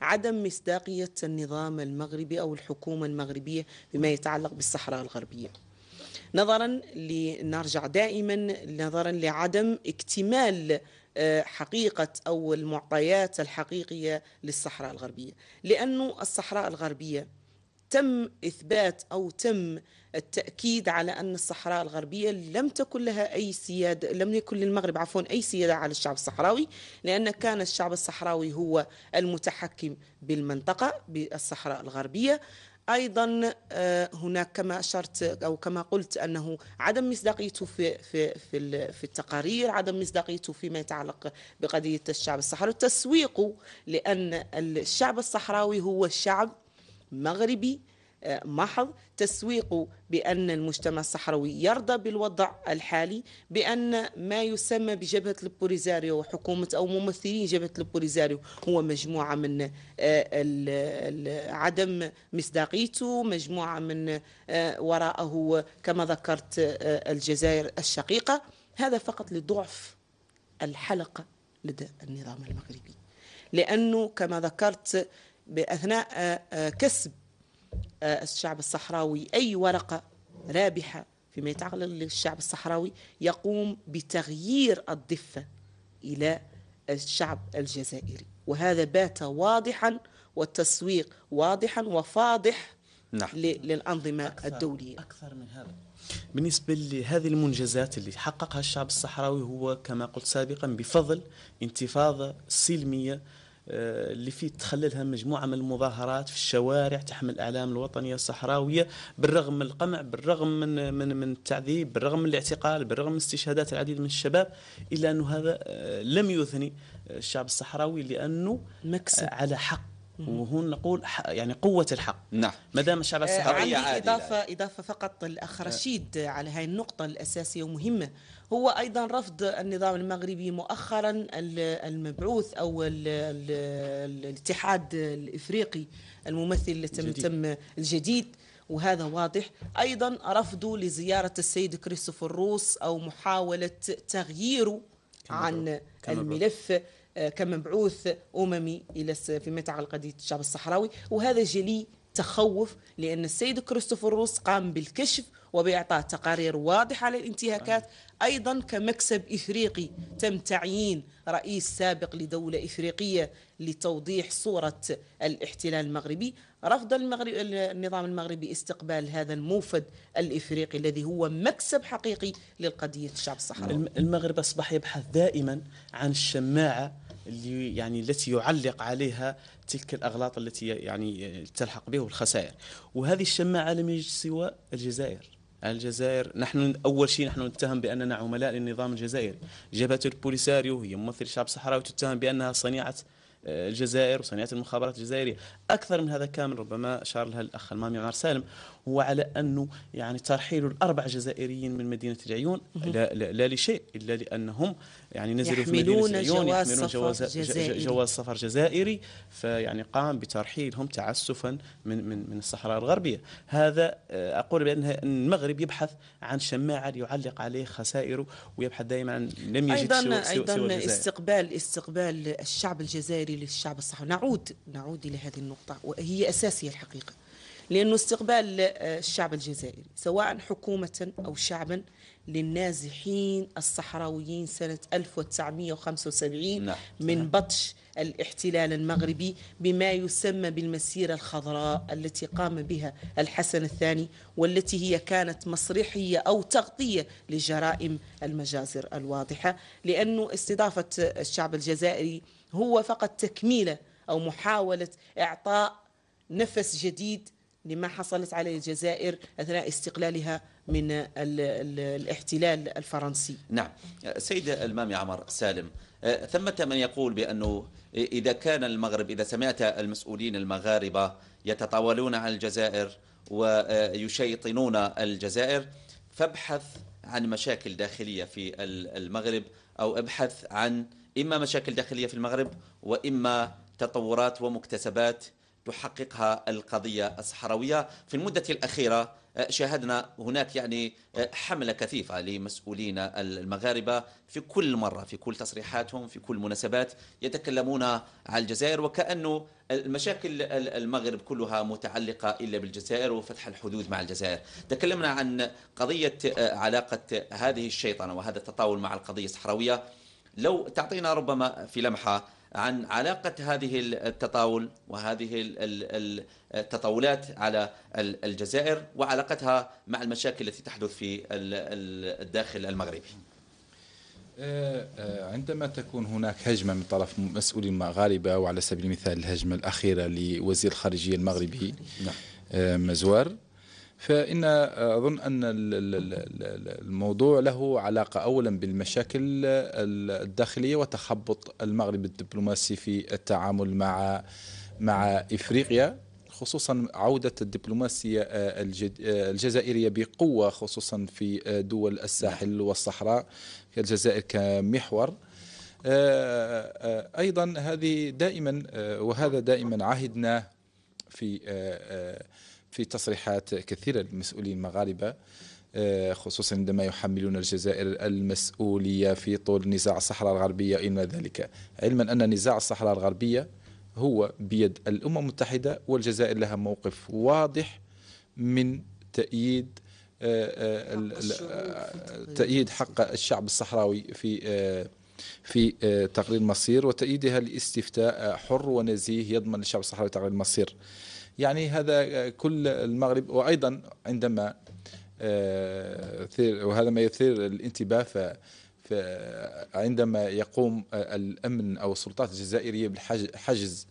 عدم مصداقية النظام المغربي أو الحكومة المغربية بما يتعلق بالصحراء الغربية نظرا لنرجع دائما نظرا لعدم اكتمال آه، حقيقة أو المعطيات الحقيقية للصحراء الغربية لأنه الصحراء الغربية تم إثبات أو تم التأكيد على أن الصحراء الغربية لم تكن لها أي سيادة لم يكن للمغرب عفوا أي سيادة على الشعب الصحراوي لأن كان الشعب الصحراوي هو المتحكم بالمنطقة بالصحراء الغربية ايضا آه، هناك كما اشرت او كما قلت انه عدم مصداقيته في في في, في التقارير، عدم مصداقيته فيما يتعلق بقضيه الشعب الصحراوي، تسويقه لان الشعب الصحراوي هو شعب مغربي محض تسويقه بأن المجتمع الصحراوي يرضى بالوضع الحالي بأن ما يسمى بجبهة البوليزاريو وحكومة أو ممثلين جبهة البوليزاريو هو مجموعة من آه، عدم مصداقيته مجموعة من آه، وراءه كما ذكرت آه، الجزائر الشقيقة هذا فقط لضعف الحلقة لدى النظام المغربي لأنه كما ذكرت بأثناء كسب آه، الشعب الصحراوي أي ورقة رابحة فيما يتعلق للشعب الصحراوي يقوم بتغيير الضفة إلى الشعب الجزائري وهذا بات واضحا والتسويق واضحا وفاضح نعم. للأنظمة أكثر الدولية أكثر من هذا بالنسبة لهذه المنجزات اللي حققها الشعب الصحراوي هو كما قلت سابقا بفضل انتفاضة سلمية آه، اللي فيه تخللها مجموعة من المظاهرات في الشوارع تحمل الأعلام الوطنية الصحراوية بالرغم من القمع بالرغم من من من التعذيب بالرغم من الاعتقال بالرغم من استشهادات العديد من الشباب إلا أنه هذا آه، لم يثني آه، الشعب الصحراوي لأنه مكسب على حق وهون نقول يعني قوة الحق نعم ما دام الشعب آه، الصحراوي عندي إضافة يعني. إضافة فقط الأخ آه. رشيد على هاي النقطة الأساسية ومهمة هو أيضا رفض النظام المغربي مؤخرا المبعوث أو الـ الـ الاتحاد الإفريقي الممثل الجديد. تم الجديد وهذا واضح أيضا رفضه لزيارة السيد كريستوفر روس أو محاولة تغييره عن الملف كمبعوث أممي إلى فيما يتعلق قضية الشعب الصحراوي وهذا جلي تخوف لأن السيد كريستوفر روس قام بالكشف وبإعطاء تقارير واضحة على الانتهاكات أيضا كمكسب إفريقي تم تعيين رئيس سابق لدولة إفريقية لتوضيح صورة الاحتلال المغربي رفض المغرب النظام المغربي استقبال هذا الموفد الإفريقي الذي هو مكسب حقيقي للقضية الشعب الصحراوي المغرب أصبح يبحث دائما عن الشماعة اللي يعني التي يعلق عليها تلك الاغلاط التي يعني تلحق به والخسائر وهذه الشماعه لم يجد سوى الجزائر الجزائر نحن اول شيء نحن نتهم باننا عملاء للنظام الجزائري جبهه البوليساريو هي ممثل الشعب الصحراوي تتهم بانها صنيعه آه، الجزائر وصنيعه المخابرات الجزائريه اكثر من هذا كامل ربما اشار لها الاخ المامي عمر سالم هو على أنه يعني ترحيل الأربع جزائريين من مدينة العيون لا, لا, لا لشيء إلا لأنهم يعني نزلوا في مدينة العيون جواز يحملون جواز جزائري. جواز سفر جزائري فيعني قام بترحيلهم تعسفا من من من الصحراء الغربية هذا آه، أقول بأن المغرب يبحث عن شماعة ليعلق عليه خسائره ويبحث دائما عن لم يجد أيضا سوى أيضا سوى استقبال استقبال الشعب الجزائري للشعب الصحراوي نعود نعود إلى هذه النقطة وهي أساسية الحقيقة لأنه استقبال آه، الشعب الجزائري سواء حكومة أو شعبا للنازحين الصحراويين سنة 1975 نعم. من نعم. بطش الاحتلال المغربي بما يسمى بالمسيرة الخضراء التي قام بها الحسن الثاني والتي هي كانت مسرحية أو تغطية لجرائم المجازر الواضحة لأنه استضافة الشعب الجزائري هو فقط تكميله او محاوله اعطاء نفس جديد لما حصلت عليه الجزائر أثناء استقلالها من الاحتلال الفرنسي نعم سيد المامي عمر سالم آه، ثمة من يقول بأنه إذا كان المغرب إذا سمعت المسؤولين المغاربة يتطاولون على الجزائر ويشيطنون الجزائر فابحث عن مشاكل داخلية في المغرب أو ابحث عن إما مشاكل داخلية في المغرب وإما تطورات ومكتسبات تحققها القضية الصحراوية في المدة الأخيرة آه، شاهدنا هناك يعني آه، حملة كثيفة لمسؤولين المغاربة في كل مرة في كل تصريحاتهم في كل مناسبات يتكلمون عن الجزائر وكأنه المشاكل المغرب كلها متعلقة إلا بالجزائر وفتح الحدود مع الجزائر تكلمنا عن قضية آه، علاقة هذه الشيطنة وهذا التطاول مع القضية الصحراوية لو تعطينا ربما في لمحة عن علاقة هذه التطاول وهذه التطاولات على الجزائر وعلاقتها مع المشاكل التي تحدث في الداخل المغربي آه، آه، عندما تكون هناك هجمة من طرف مسؤولين مغاربة وعلى سبيل المثال الهجمة الأخيرة لوزير الخارجية المغربي نعم. آه، مزوار فإن آه، أظن أن الموضوع له علاقة أولا بالمشاكل الداخلية وتخبط المغرب الدبلوماسي في التعامل مع مع إفريقيا خصوصا عودة الدبلوماسية آه، آه، الجزائرية بقوة خصوصا في دول الساحل والصحراء الجزائر كمحور أيضا هذه دائما وهذا دائما عهدناه في في تصريحات كثيرة للمسؤولين المغاربة آه، خصوصا عندما يحملون الجزائر المسؤولية في طول نزاع الصحراء الغربية وإلى ذلك علما أن نزاع الصحراء الغربية هو بيد الأمم المتحدة والجزائر لها موقف واضح من تأييد آه، آه، تأييد حق الشعب الصحراوي في في تقرير مصير وتأييدها لاستفتاء حر ونزيه يضمن للشعب الصحراوي تقرير مصير يعني هذا كل المغرب وأيضا عندما آه، وهذا ما يثير الانتباه عندما يقوم آه، الأمن أو السلطات الجزائرية بالحجز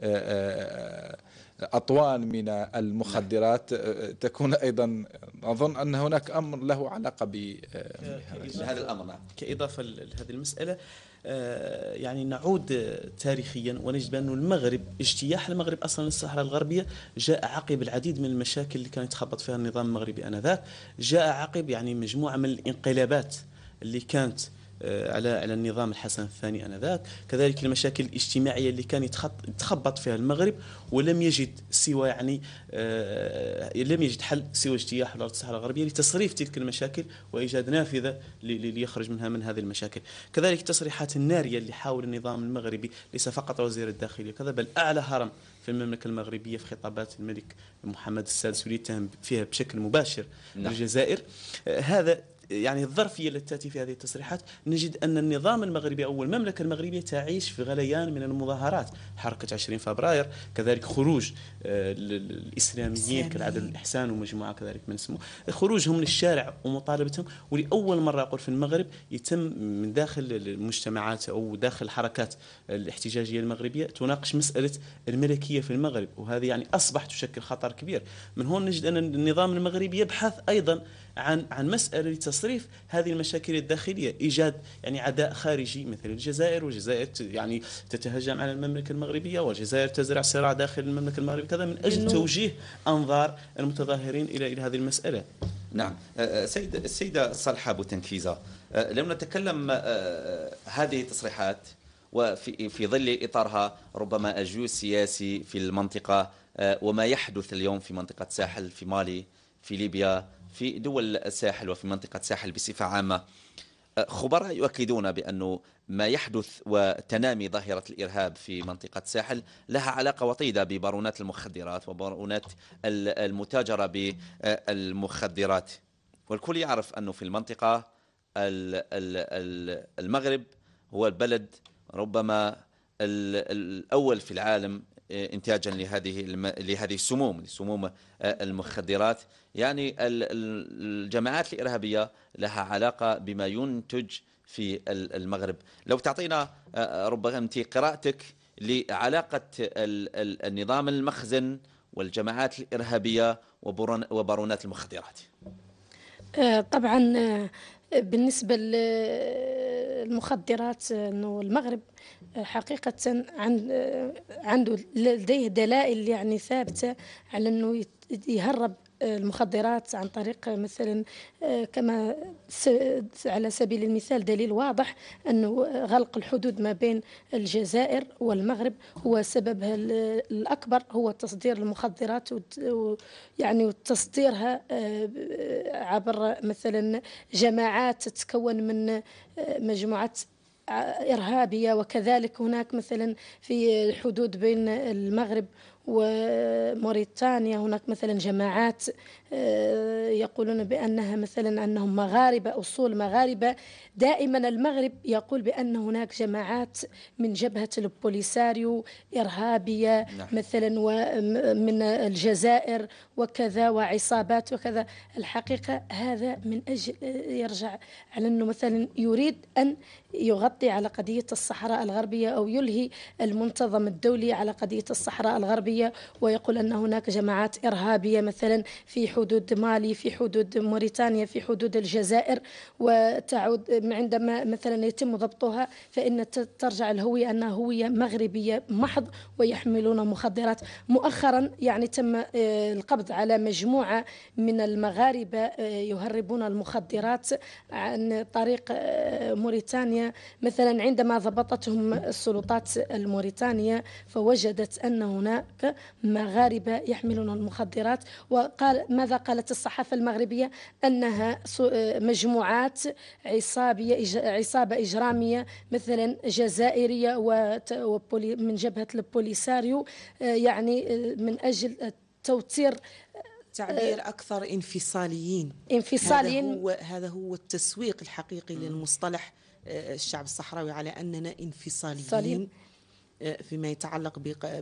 آه، أطوان من المخدرات تكون أيضا أظن أن هناك أمر له علاقة بهذا الأمر نعم. كإضافة لهذه المسألة آه، يعني نعود تاريخيا ونجد بأن المغرب اجتياح المغرب أصلا للصحراء الغربية جاء عقب العديد من المشاكل اللي كان يتخبط فيها النظام المغربي آنذاك جاء عقب يعني مجموعة من الانقلابات اللي كانت آه، على على النظام الحسن الثاني انذاك كذلك المشاكل الاجتماعيه اللي كان يتخبط فيها المغرب ولم يجد سوى يعني آه، لم يجد حل سوى اجتياح على الصحراء الغربيه لتصريف تلك المشاكل وايجاد نافذه ليخرج منها من هذه المشاكل كذلك التصريحات الناريه اللي حاول النظام المغربي ليس فقط وزير الداخليه كذا بل اعلى هرم في المملكه المغربيه في خطابات الملك محمد السادس واللي فيها بشكل مباشر نعم. الجزائر آه، هذا يعني الظرفيه التي تاتي في هذه التصريحات نجد ان النظام المغربي او المملكه المغربيه تعيش في غليان من المظاهرات حركه 20 فبراير كذلك خروج آه، الاسلاميين كالعدل والاحسان ومجموعه كذلك من اسمه خروجهم للشارع ومطالبتهم ولاول مره اقول في المغرب يتم من داخل المجتمعات او داخل الحركات الاحتجاجيه المغربيه تناقش مساله الملكيه في المغرب وهذه يعني اصبح تشكل خطر كبير من هون نجد ان النظام المغربي يبحث ايضا عن عن مساله تصريف هذه المشاكل الداخليه ايجاد يعني عداء خارجي مثل الجزائر والجزائر يعني تتهجم على المملكه المغربيه والجزائر تزرع صراع داخل المملكه المغربيه كذا من اجل توجيه انظار المتظاهرين الى الى هذه المساله نعم أه، أه، سيد السيده صالحه ابو أه، لم لو نتكلم هذه التصريحات وفي في ظل اطارها ربما الجو سياسي في المنطقه وما يحدث اليوم في منطقه ساحل في مالي في ليبيا في دول الساحل وفي منطقة الساحل بصفة عامة أه، خبراء يؤكدون بأنه ما يحدث وتنامي ظاهرة الإرهاب في منطقة الساحل لها علاقة وطيدة ببارونات المخدرات وبارونات المتاجرة بالمخدرات أه، والكل يعرف أنه في المنطقة المغرب هو البلد ربما الأول في العالم آه، انتاجا لهذه لهذه السموم سموم آه، المخدرات يعني الجماعات الارهابيه لها علاقه بما ينتج في المغرب لو تعطينا آه، ربما انت قراءتك لعلاقه النظام المخزن والجماعات الارهابيه وبارونات المخدرات طبعا بالنسبه للمخدرات انه المغرب حقيقة عند عنده لديه دلائل يعني ثابتة على أنه يهرب المخدرات عن طريق مثلا كما على سبيل المثال دليل واضح أنه غلق الحدود ما بين الجزائر والمغرب هو سببها الأكبر هو تصدير المخدرات يعني وتصديرها آه، عبر مثلا جماعات تتكون من آه، مجموعات إرهابية وكذلك هناك مثلا في الحدود بين المغرب وموريتانيا هناك مثلا جماعات آه، يقولون بأنها مثلا أنهم مغاربة أصول مغاربة دائما المغرب يقول بأن هناك جماعات من جبهة البوليساريو إرهابية نعم. مثلا ومن الجزائر وكذا وعصابات وكذا الحقيقة هذا من أجل يرجع على أنه مثلا يريد أن يغطي على قضية الصحراء الغربية أو يلهي المنتظم الدولي على قضية الصحراء الغربية ويقول أن هناك جماعات إرهابية مثلا في حدود مالي في حدود موريتانيا في حدود الجزائر وتعود عندما مثلا يتم ضبطها فإن ترجع الهوية أنها هوية مغربية محض ويحملون مخدرات مؤخرا يعني تم آه، القبض على مجموعة من المغاربة آه، يهربون المخدرات عن طريق آه، موريتانيا مثلا عندما ضبطتهم السلطات الموريتانية فوجدت أن هناك مغاربة يحملون المخدرات وقال ماذا ماذا قالت الصحافة المغربية أنها آه، مجموعات عصابية عصابة إجرامية مثلا جزائرية من جبهة البوليساريو آه، يعني آه، من أجل توتير تعبير اكثر انفصاليين انفصاليين هذا هو, هذا هو التسويق الحقيقي للمصطلح الشعب الصحراوي على اننا انفصاليين فيما يتعلق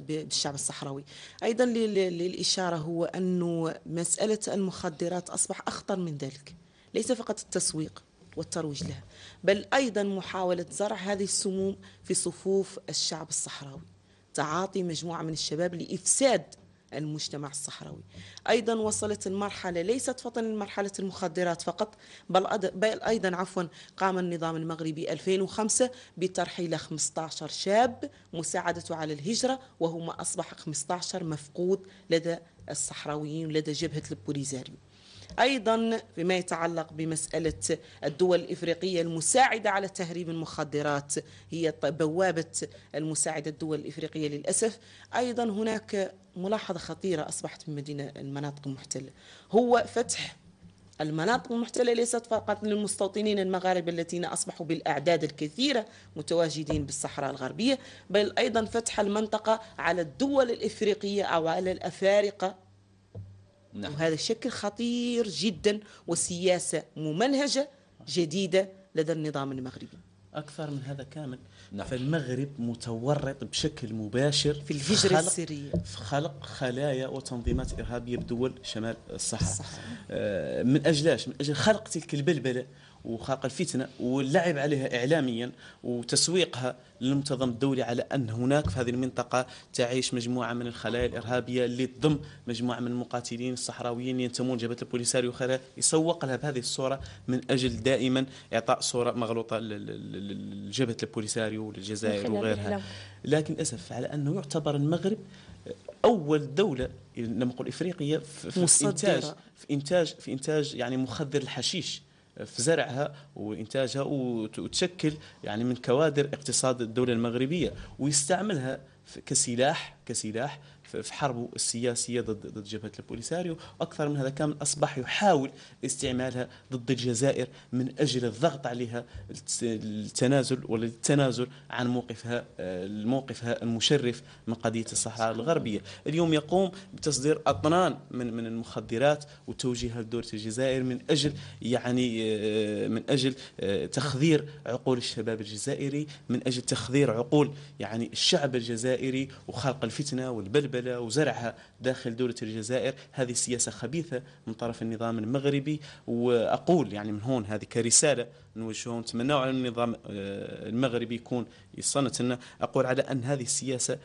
بالشعب الصحراوي أيضا للإشارة هو أن مسألة المخدرات أصبح أخطر من ذلك ليس فقط التسويق والترويج لها بل أيضا محاولة زرع هذه السموم في صفوف الشعب الصحراوي تعاطي مجموعة من الشباب لإفساد المجتمع الصحراوي أيضا وصلت المرحلة ليست فقط مرحلة المخدرات فقط بل, بل أيضا عفوا قام النظام المغربي 2005 بترحيل 15 شاب مساعدته على الهجرة وهما أصبح 15 مفقود لدى الصحراويين لدى جبهة البوليزاريو أيضا فيما يتعلق بمسألة الدول الإفريقية المساعدة على تهريب المخدرات هي بوابة المساعدة الدول الإفريقية للأسف أيضا هناك ملاحظة خطيرة أصبحت في المدينة المناطق المحتلة هو فتح المناطق المحتلة ليست فقط للمستوطنين المغاربة الذين أصبحوا بالأعداد الكثيرة متواجدين بالصحراء الغربية بل أيضا فتح المنطقة على الدول الإفريقية أو على الأفارقة نعم. وهذا شكل خطير جدا وسياسة ممنهجة جديدة لدى النظام المغربي أكثر من هذا كامل نعم. فالمغرب متورط بشكل مباشر في الهجرة السرية في خلق خلايا وتنظيمات إرهابية بدول شمال الصحراء, الصحراء. آه من أجلاش من أجل خلق تلك البلبلة وخلق الفتنه واللعب عليها اعلاميا وتسويقها للمنتظم الدولي على ان هناك في هذه المنطقه تعيش مجموعه من الخلايا الارهابيه اللي تضم مجموعه من المقاتلين الصحراويين ينتمون لجبهه البوليساريو وخلايا يسوق لها بهذه الصوره من اجل دائما اعطاء صوره مغلوطه لجبهه البوليساريو والجزائر وغيرها لكن للاسف على انه يعتبر المغرب اول دوله لما نقول افريقيه في, في انتاج في انتاج في انتاج يعني مخدر الحشيش في زرعها وانتاجها وتشكل يعني من كوادر اقتصاد الدوله المغربيه ويستعملها كسلاح كسلاح في حربه السياسية ضد ضد جبهة البوليساريو أكثر من هذا كامل أصبح يحاول استعمالها ضد الجزائر من أجل الضغط عليها التنازل والتنازل عن موقفها آه، موقفها المشرف من قضية الصحراء الغربية اليوم يقوم بتصدير أطنان من من المخدرات وتوجيهها لدولة الجزائر من أجل يعني آه، من أجل آه، تخذير عقول الشباب الجزائري من أجل تخذير عقول يعني الشعب الجزائري وخلق الفتنة والبلبل الزبالة وزرعها داخل دولة الجزائر هذه سياسة خبيثة من طرف النظام المغربي وأقول يعني من هون هذه كرسالة نوجهها نتمنوا على النظام آه، المغربي يكون يصنت لنا أقول على أن هذه السياسة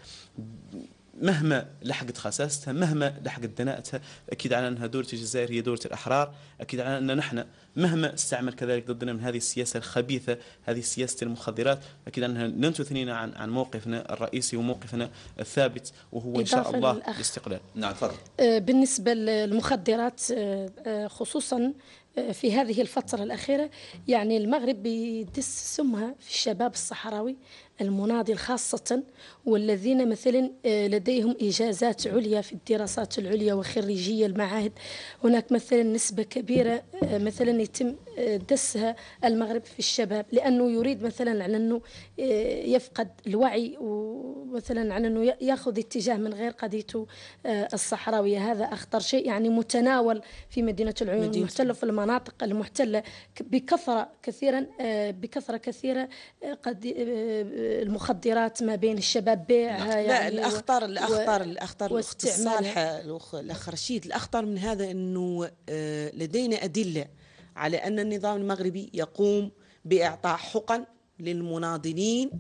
مهما لحقت خساستها مهما لحقت دناءتها اكيد على انها دوله الجزائر هي دوله الاحرار اكيد على أن نحن مهما استعمل كذلك ضدنا من هذه السياسه الخبيثه هذه سياسه المخدرات اكيد أنها لن تثنينا عن عن موقفنا الرئيسي وموقفنا الثابت وهو ان شاء الله الاستقلال نعم تفضل آه، بالنسبه للمخدرات آه، آه، خصوصا في هذه الفترة الأخيرة يعني المغرب بيدس سمها في الشباب الصحراوي المناضل خاصة والذين مثلا آه، لديهم إجازات عليا في الدراسات العليا وخريجية المعاهد هناك مثلا نسبة كبيرة آه، مثلا يتم آه، دسها المغرب في الشباب لأنه يريد مثلا على أنه يفقد الوعي ومثلا على أنه يأخذ اتجاه من غير قضيته الصحراوية هذا أخطر شيء يعني متناول في مدينة العيون المحتلة في المناطق المحتلة بكثرة كثيرا بكثرة كثيرة قد المخدرات ما بين الشباب بيعها يعني لا الاخطر الاخطر الاخطر الاخت صالحه الاخ رشيد الاخطر من هذا انه آه، لدينا ادله على ان النظام المغربي يقوم باعطاء حقن للمناضلين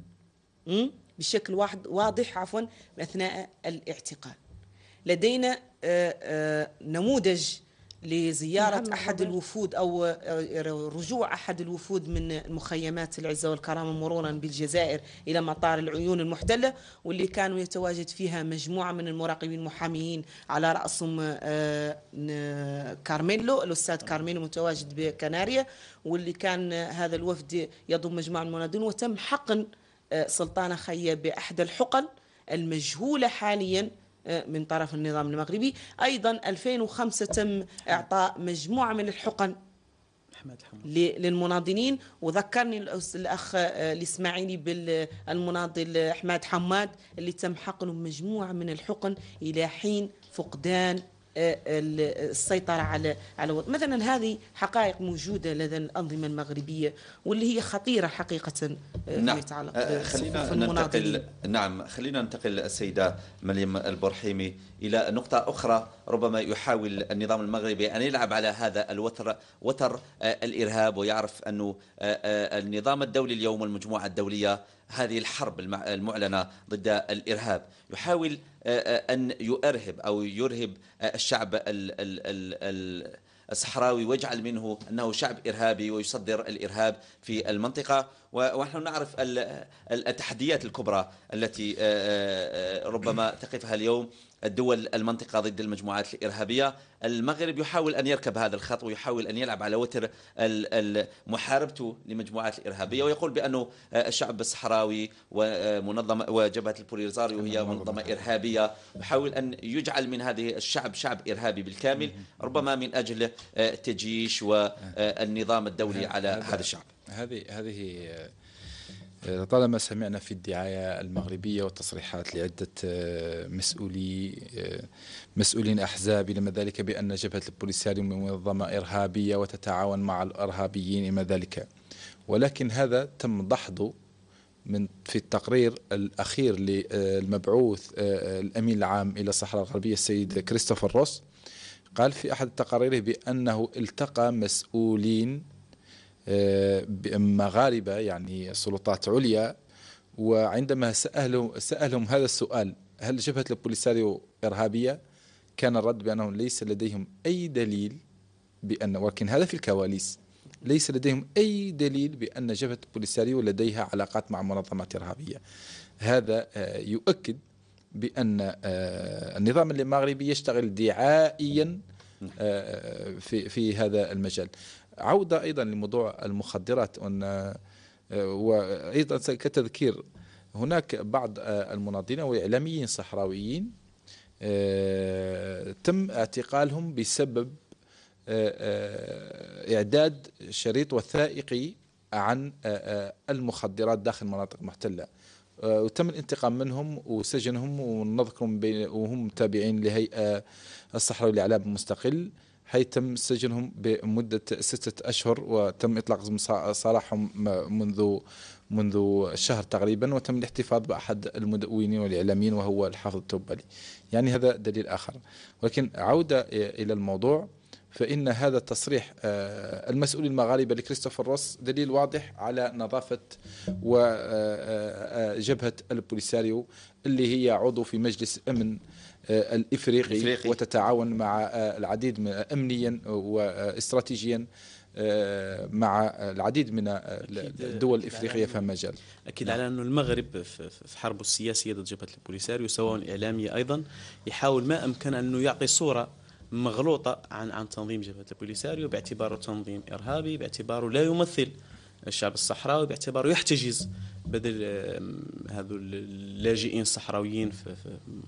بشكل واحد واضح عفوا اثناء الاعتقال لدينا آه، آه، نموذج لزيارة نعم، أحد الوفود أو آه، رجوع أحد الوفود من مخيمات العزة والكرامة مرورا بالجزائر إلى مطار العيون المحتلة واللي كانوا يتواجد فيها مجموعة من المراقبين المحاميين على رأسهم آه، كارميلو الأستاذ كارميلو متواجد بكناريا واللي كان هذا الوفد يضم مجموعة من المنادين وتم حقن آه، سلطانة خية بأحدى الحقن المجهولة حالياً من طرف النظام المغربي أيضا 2005 تم إعطاء مجموعة من الحقن للمناضلين وذكرني الاخ آه، الاسماعيلي بالمناضل آه، احمد حماد اللي تم حقنه مجموعه من الحقن الى حين فقدان السيطرة على على مثلا هذه حقائق موجودة لدى الأنظمة المغربية واللي هي خطيرة حقيقة آه، نعم يتعلق آه، خلينا ننتقل نعم خلينا ننتقل السيدة مريم البرحيمي إلى نقطة أخرى ربما يحاول النظام المغربي أن يلعب على هذا الوتر وتر آه، الإرهاب ويعرف أن آه، آه، النظام الدولي اليوم والمجموعة الدولية هذه الحرب المعلنة ضد الإرهاب يحاول أن يرهب أو يرهب الشعب الصحراوي ويجعل منه أنه شعب إرهابي ويصدر الإرهاب في المنطقة ونحن نعرف التحديات الكبرى التي ربما تقفها اليوم الدول المنطقة ضد المجموعات الإرهابية المغرب يحاول أن يركب هذا الخط ويحاول أن يلعب على وتر محاربته لمجموعات الإرهابية ويقول بأنه الشعب الصحراوي ومنظمة وجبهة البوليزاريو هي منظمة إرهابية يحاول أن يجعل من هذه الشعب شعب إرهابي بالكامل ربما من أجل تجيش والنظام الدولي على هذا الشعب هذه هذه طالما سمعنا في الدعاية المغربية والتصريحات لعدة آه، مسؤولي آه، مسؤولين أحزاب إلى ذلك بأن جبهة البوليساري منظمة إرهابية وتتعاون مع الإرهابيين إلى ذلك ولكن هذا تم دحضه من في التقرير الأخير للمبعوث آه، الأمين العام إلى الصحراء الغربية السيد كريستوفر روس قال في أحد تقاريره بأنه التقى مسؤولين آه، مغاربة يعني سلطات عليا وعندما سألهم, سألهم هذا السؤال هل جبهة البوليساريو إرهابية كان الرد بأنهم ليس لديهم أي دليل بأن ولكن هذا في الكواليس ليس لديهم أي دليل بأن جبهة البوليساريو لديها علاقات مع منظمات إرهابية هذا آه، يؤكد بأن آه، النظام المغربي يشتغل دعائيا آه، في في هذا المجال عودة أيضا لموضوع المخدرات آه، وأيضا كتذكير هناك بعض آه، المناضلين وإعلاميين صحراويين تم اعتقالهم بسبب إعداد شريط وثائقي عن المخدرات داخل مناطق محتلة آه، وتم الانتقام منهم وسجنهم ونذكرهم وهم تابعين لهيئة الصحراوي للإعلام المستقل حيث تم سجنهم بمدة ستة أشهر وتم إطلاق صلاحهم منذ منذ شهر تقريبا وتم الاحتفاظ بأحد المدونين والإعلاميين وهو الحافظ التوبلي يعني هذا دليل آخر ولكن عودة إلى الموضوع فإن هذا التصريح آه، المسؤول المغاربة لكريستوفر روس دليل واضح على نظافة وجبهة آه، آه، البوليساريو اللي هي عضو في مجلس أمن الإفريقي الإفريقي. وتتعاون مع العديد من أمنيا واستراتيجيا مع العديد من الدول الافريقيه في المجال اكيد على نعم. انه المغرب في حربه السياسيه ضد جبهه البوليساريو سواء اعلاميه ايضا يحاول ما امكن انه يعطي صوره مغلوطه عن عن تنظيم جبهه البوليساريو باعتباره تنظيم ارهابي باعتباره لا يمثل الشعب الصحراوي باعتباره يحتجز بدل هذو اللاجئين الصحراويين في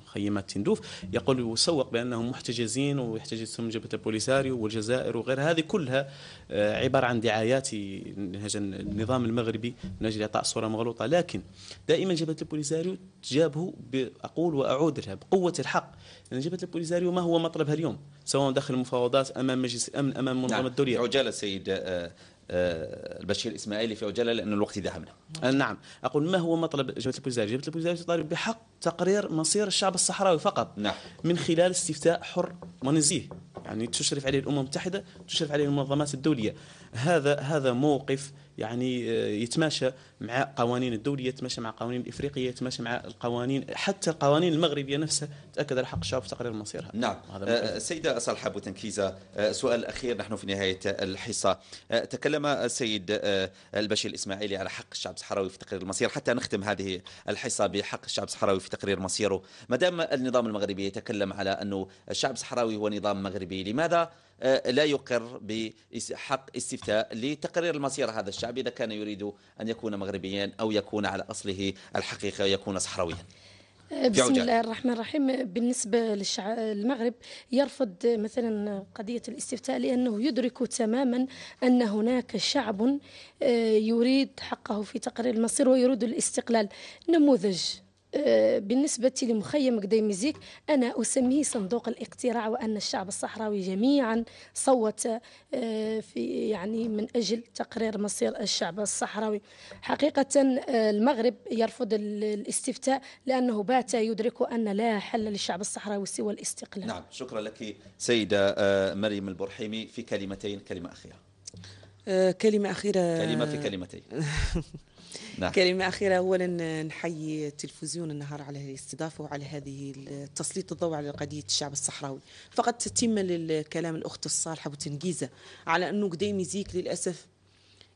مخيمات تندوف يقول يسوق بانهم محتجزين ويحتجزهم جبهه البوليساريو والجزائر وغير هذه كلها آه، عباره عن دعايات النظام المغربي من اجل اعطاء صوره مغلوطه لكن دائما جبهه البوليساريو تجابه اقول واعود لها بقوه الحق لان جبهه البوليساريو ما هو مطلبها اليوم سواء داخل المفاوضات امام مجلس الامن امام المنظمه نعم، الدوليه عجاله السيد آه، آه، البشير الاسماعيلي في عجاله لان الوقت ذهبنا آه، نعم اقول ما هو مطلب جبهه البوليزاريو جبهه البوليزاريو تطالب بحق تقرير مصير الشعب الصحراوي فقط نعم. من خلال استفتاء حر ونزيه يعني تشرف عليه الامم المتحده تشرف عليه المنظمات الدوليه هذا هذا موقف يعني آه، يتماشى مع قوانين الدوليه يتماشى مع قوانين الافريقيه يتماشى مع القوانين حتى القوانين المغربيه نفسها تاكد على حق الشعب في تقرير مصيرها نعم السيده آه، صالحه بوتنكيزه آه، سؤال اخير نحن في نهايه الحصه تكلم السيد البشير الاسماعيلي على حق الشعب الصحراوي في تقرير المصير حتى نختم هذه الحصه بحق الشعب الصحراوي في تقرير مصيره ما دام النظام المغربي يتكلم على انه الشعب الصحراوي هو نظام مغربي لماذا لا يقر بحق استفتاء لتقرير المصير هذا الشعب الشعب إذا كان يريد أن يكون مغربيا أو يكون على أصله الحقيقة يكون صحراويا أه، بسم الله الرحمن الرحيم بالنسبة للمغرب المغرب يرفض مثلا قضية الاستفتاء لأنه يدرك تماما أن هناك شعب أه، يريد حقه في تقرير المصير ويريد الاستقلال نموذج آه، بالنسبة لمخيم قدي مزيك أنا أسميه صندوق الاقتراع وأن الشعب الصحراوي جميعا صوت آه، في يعني من أجل تقرير مصير الشعب الصحراوي حقيقة آه، المغرب يرفض الاستفتاء لأنه بات يدرك أن لا حل للشعب الصحراوي سوى الاستقلال نعم شكرا لك سيدة مريم البرحيمي في كلمتين كلمة أخيرة كلمة أخيرة كلمة في كلمتين نعم. كلمة أخيرة أولا نحيي التلفزيون النهار على الاستضافة وعلى هذه تسليط الضوء على قضية الشعب الصحراوي فقط تتم للكلام الأخت الصالحة بوتنجيزة على أنه قديم يزيك للأسف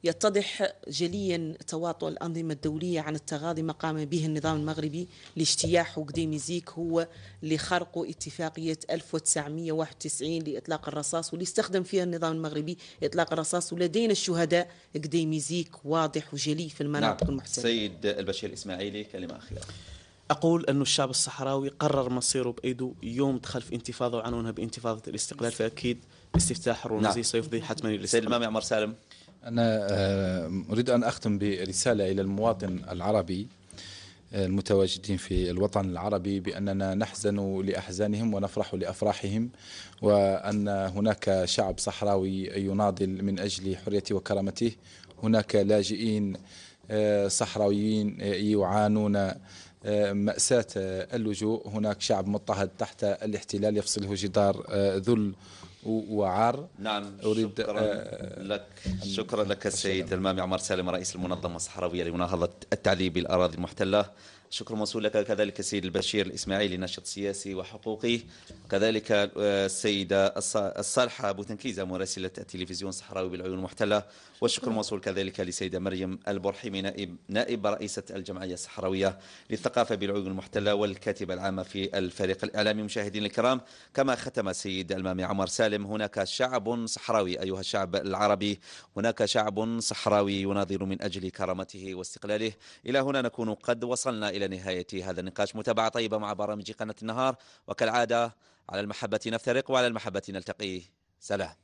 يتضح جليا تواطؤ الأنظمة الدولية عن التغاضي ما قام به النظام المغربي لاجتياح وكديميزيك هو اللي خرقوا اتفاقية 1991 لإطلاق الرصاص واللي استخدم فيها النظام المغربي إطلاق الرصاص ولدينا الشهداء ميزيك واضح وجلي في المناطق نعم. المحتلة سيد البشير الإسماعيلي كلمة أخيرة أقول أن الشعب الصحراوي قرر مصيره بأيده يوم دخل في انتفاضة وعنونها بانتفاضة الاستقلال فأكيد استفتاح الرمزي نعم. سيفضي حتما للاستقلال سيد الإمام عمر سالم أنا آه، أريد أن أختم برسالة إلى المواطن العربي آه، المتواجدين في الوطن العربي بأننا نحزن لأحزانهم ونفرح لأفراحهم وأن هناك شعب صحراوي يناضل من أجل حريته وكرامته هناك لاجئين آه، صحراويين يعانون مأساة اللجوء هناك شعب مضطهد تحت الاحتلال يفصله جدار ذل وعار نعم أريد شكرا آه لك شكرا لك السيد المامي عمر سالم رئيس المنظمة الصحراوية لمناهضة التعذيب بالأراضي المحتلة شكرا موصول لك كذلك السيد البشير الإسماعيلي ناشط سياسي وحقوقي كذلك آه، السيدة الصالحة أبو تنكيزة مراسلة التلفزيون الصحراوي بالعيون المحتلة والشكر موصول كذلك لسيدة مريم البرحيمي نائب, نائب رئيسة الجمعية الصحراوية للثقافة بالعيون المحتلة والكاتبة العامة في الفريق الإعلامي مشاهدين الكرام كما ختم السيد المامي عمر سالم هناك شعب صحراوي أيها الشعب العربي هناك شعب صحراوي يناضل من أجل كرامته واستقلاله إلى هنا نكون قد وصلنا إلى نهاية هذا النقاش متابعة طيبة مع برامج قناة النهار وكالعادة على المحبة نفترق وعلى المحبة نلتقي سلام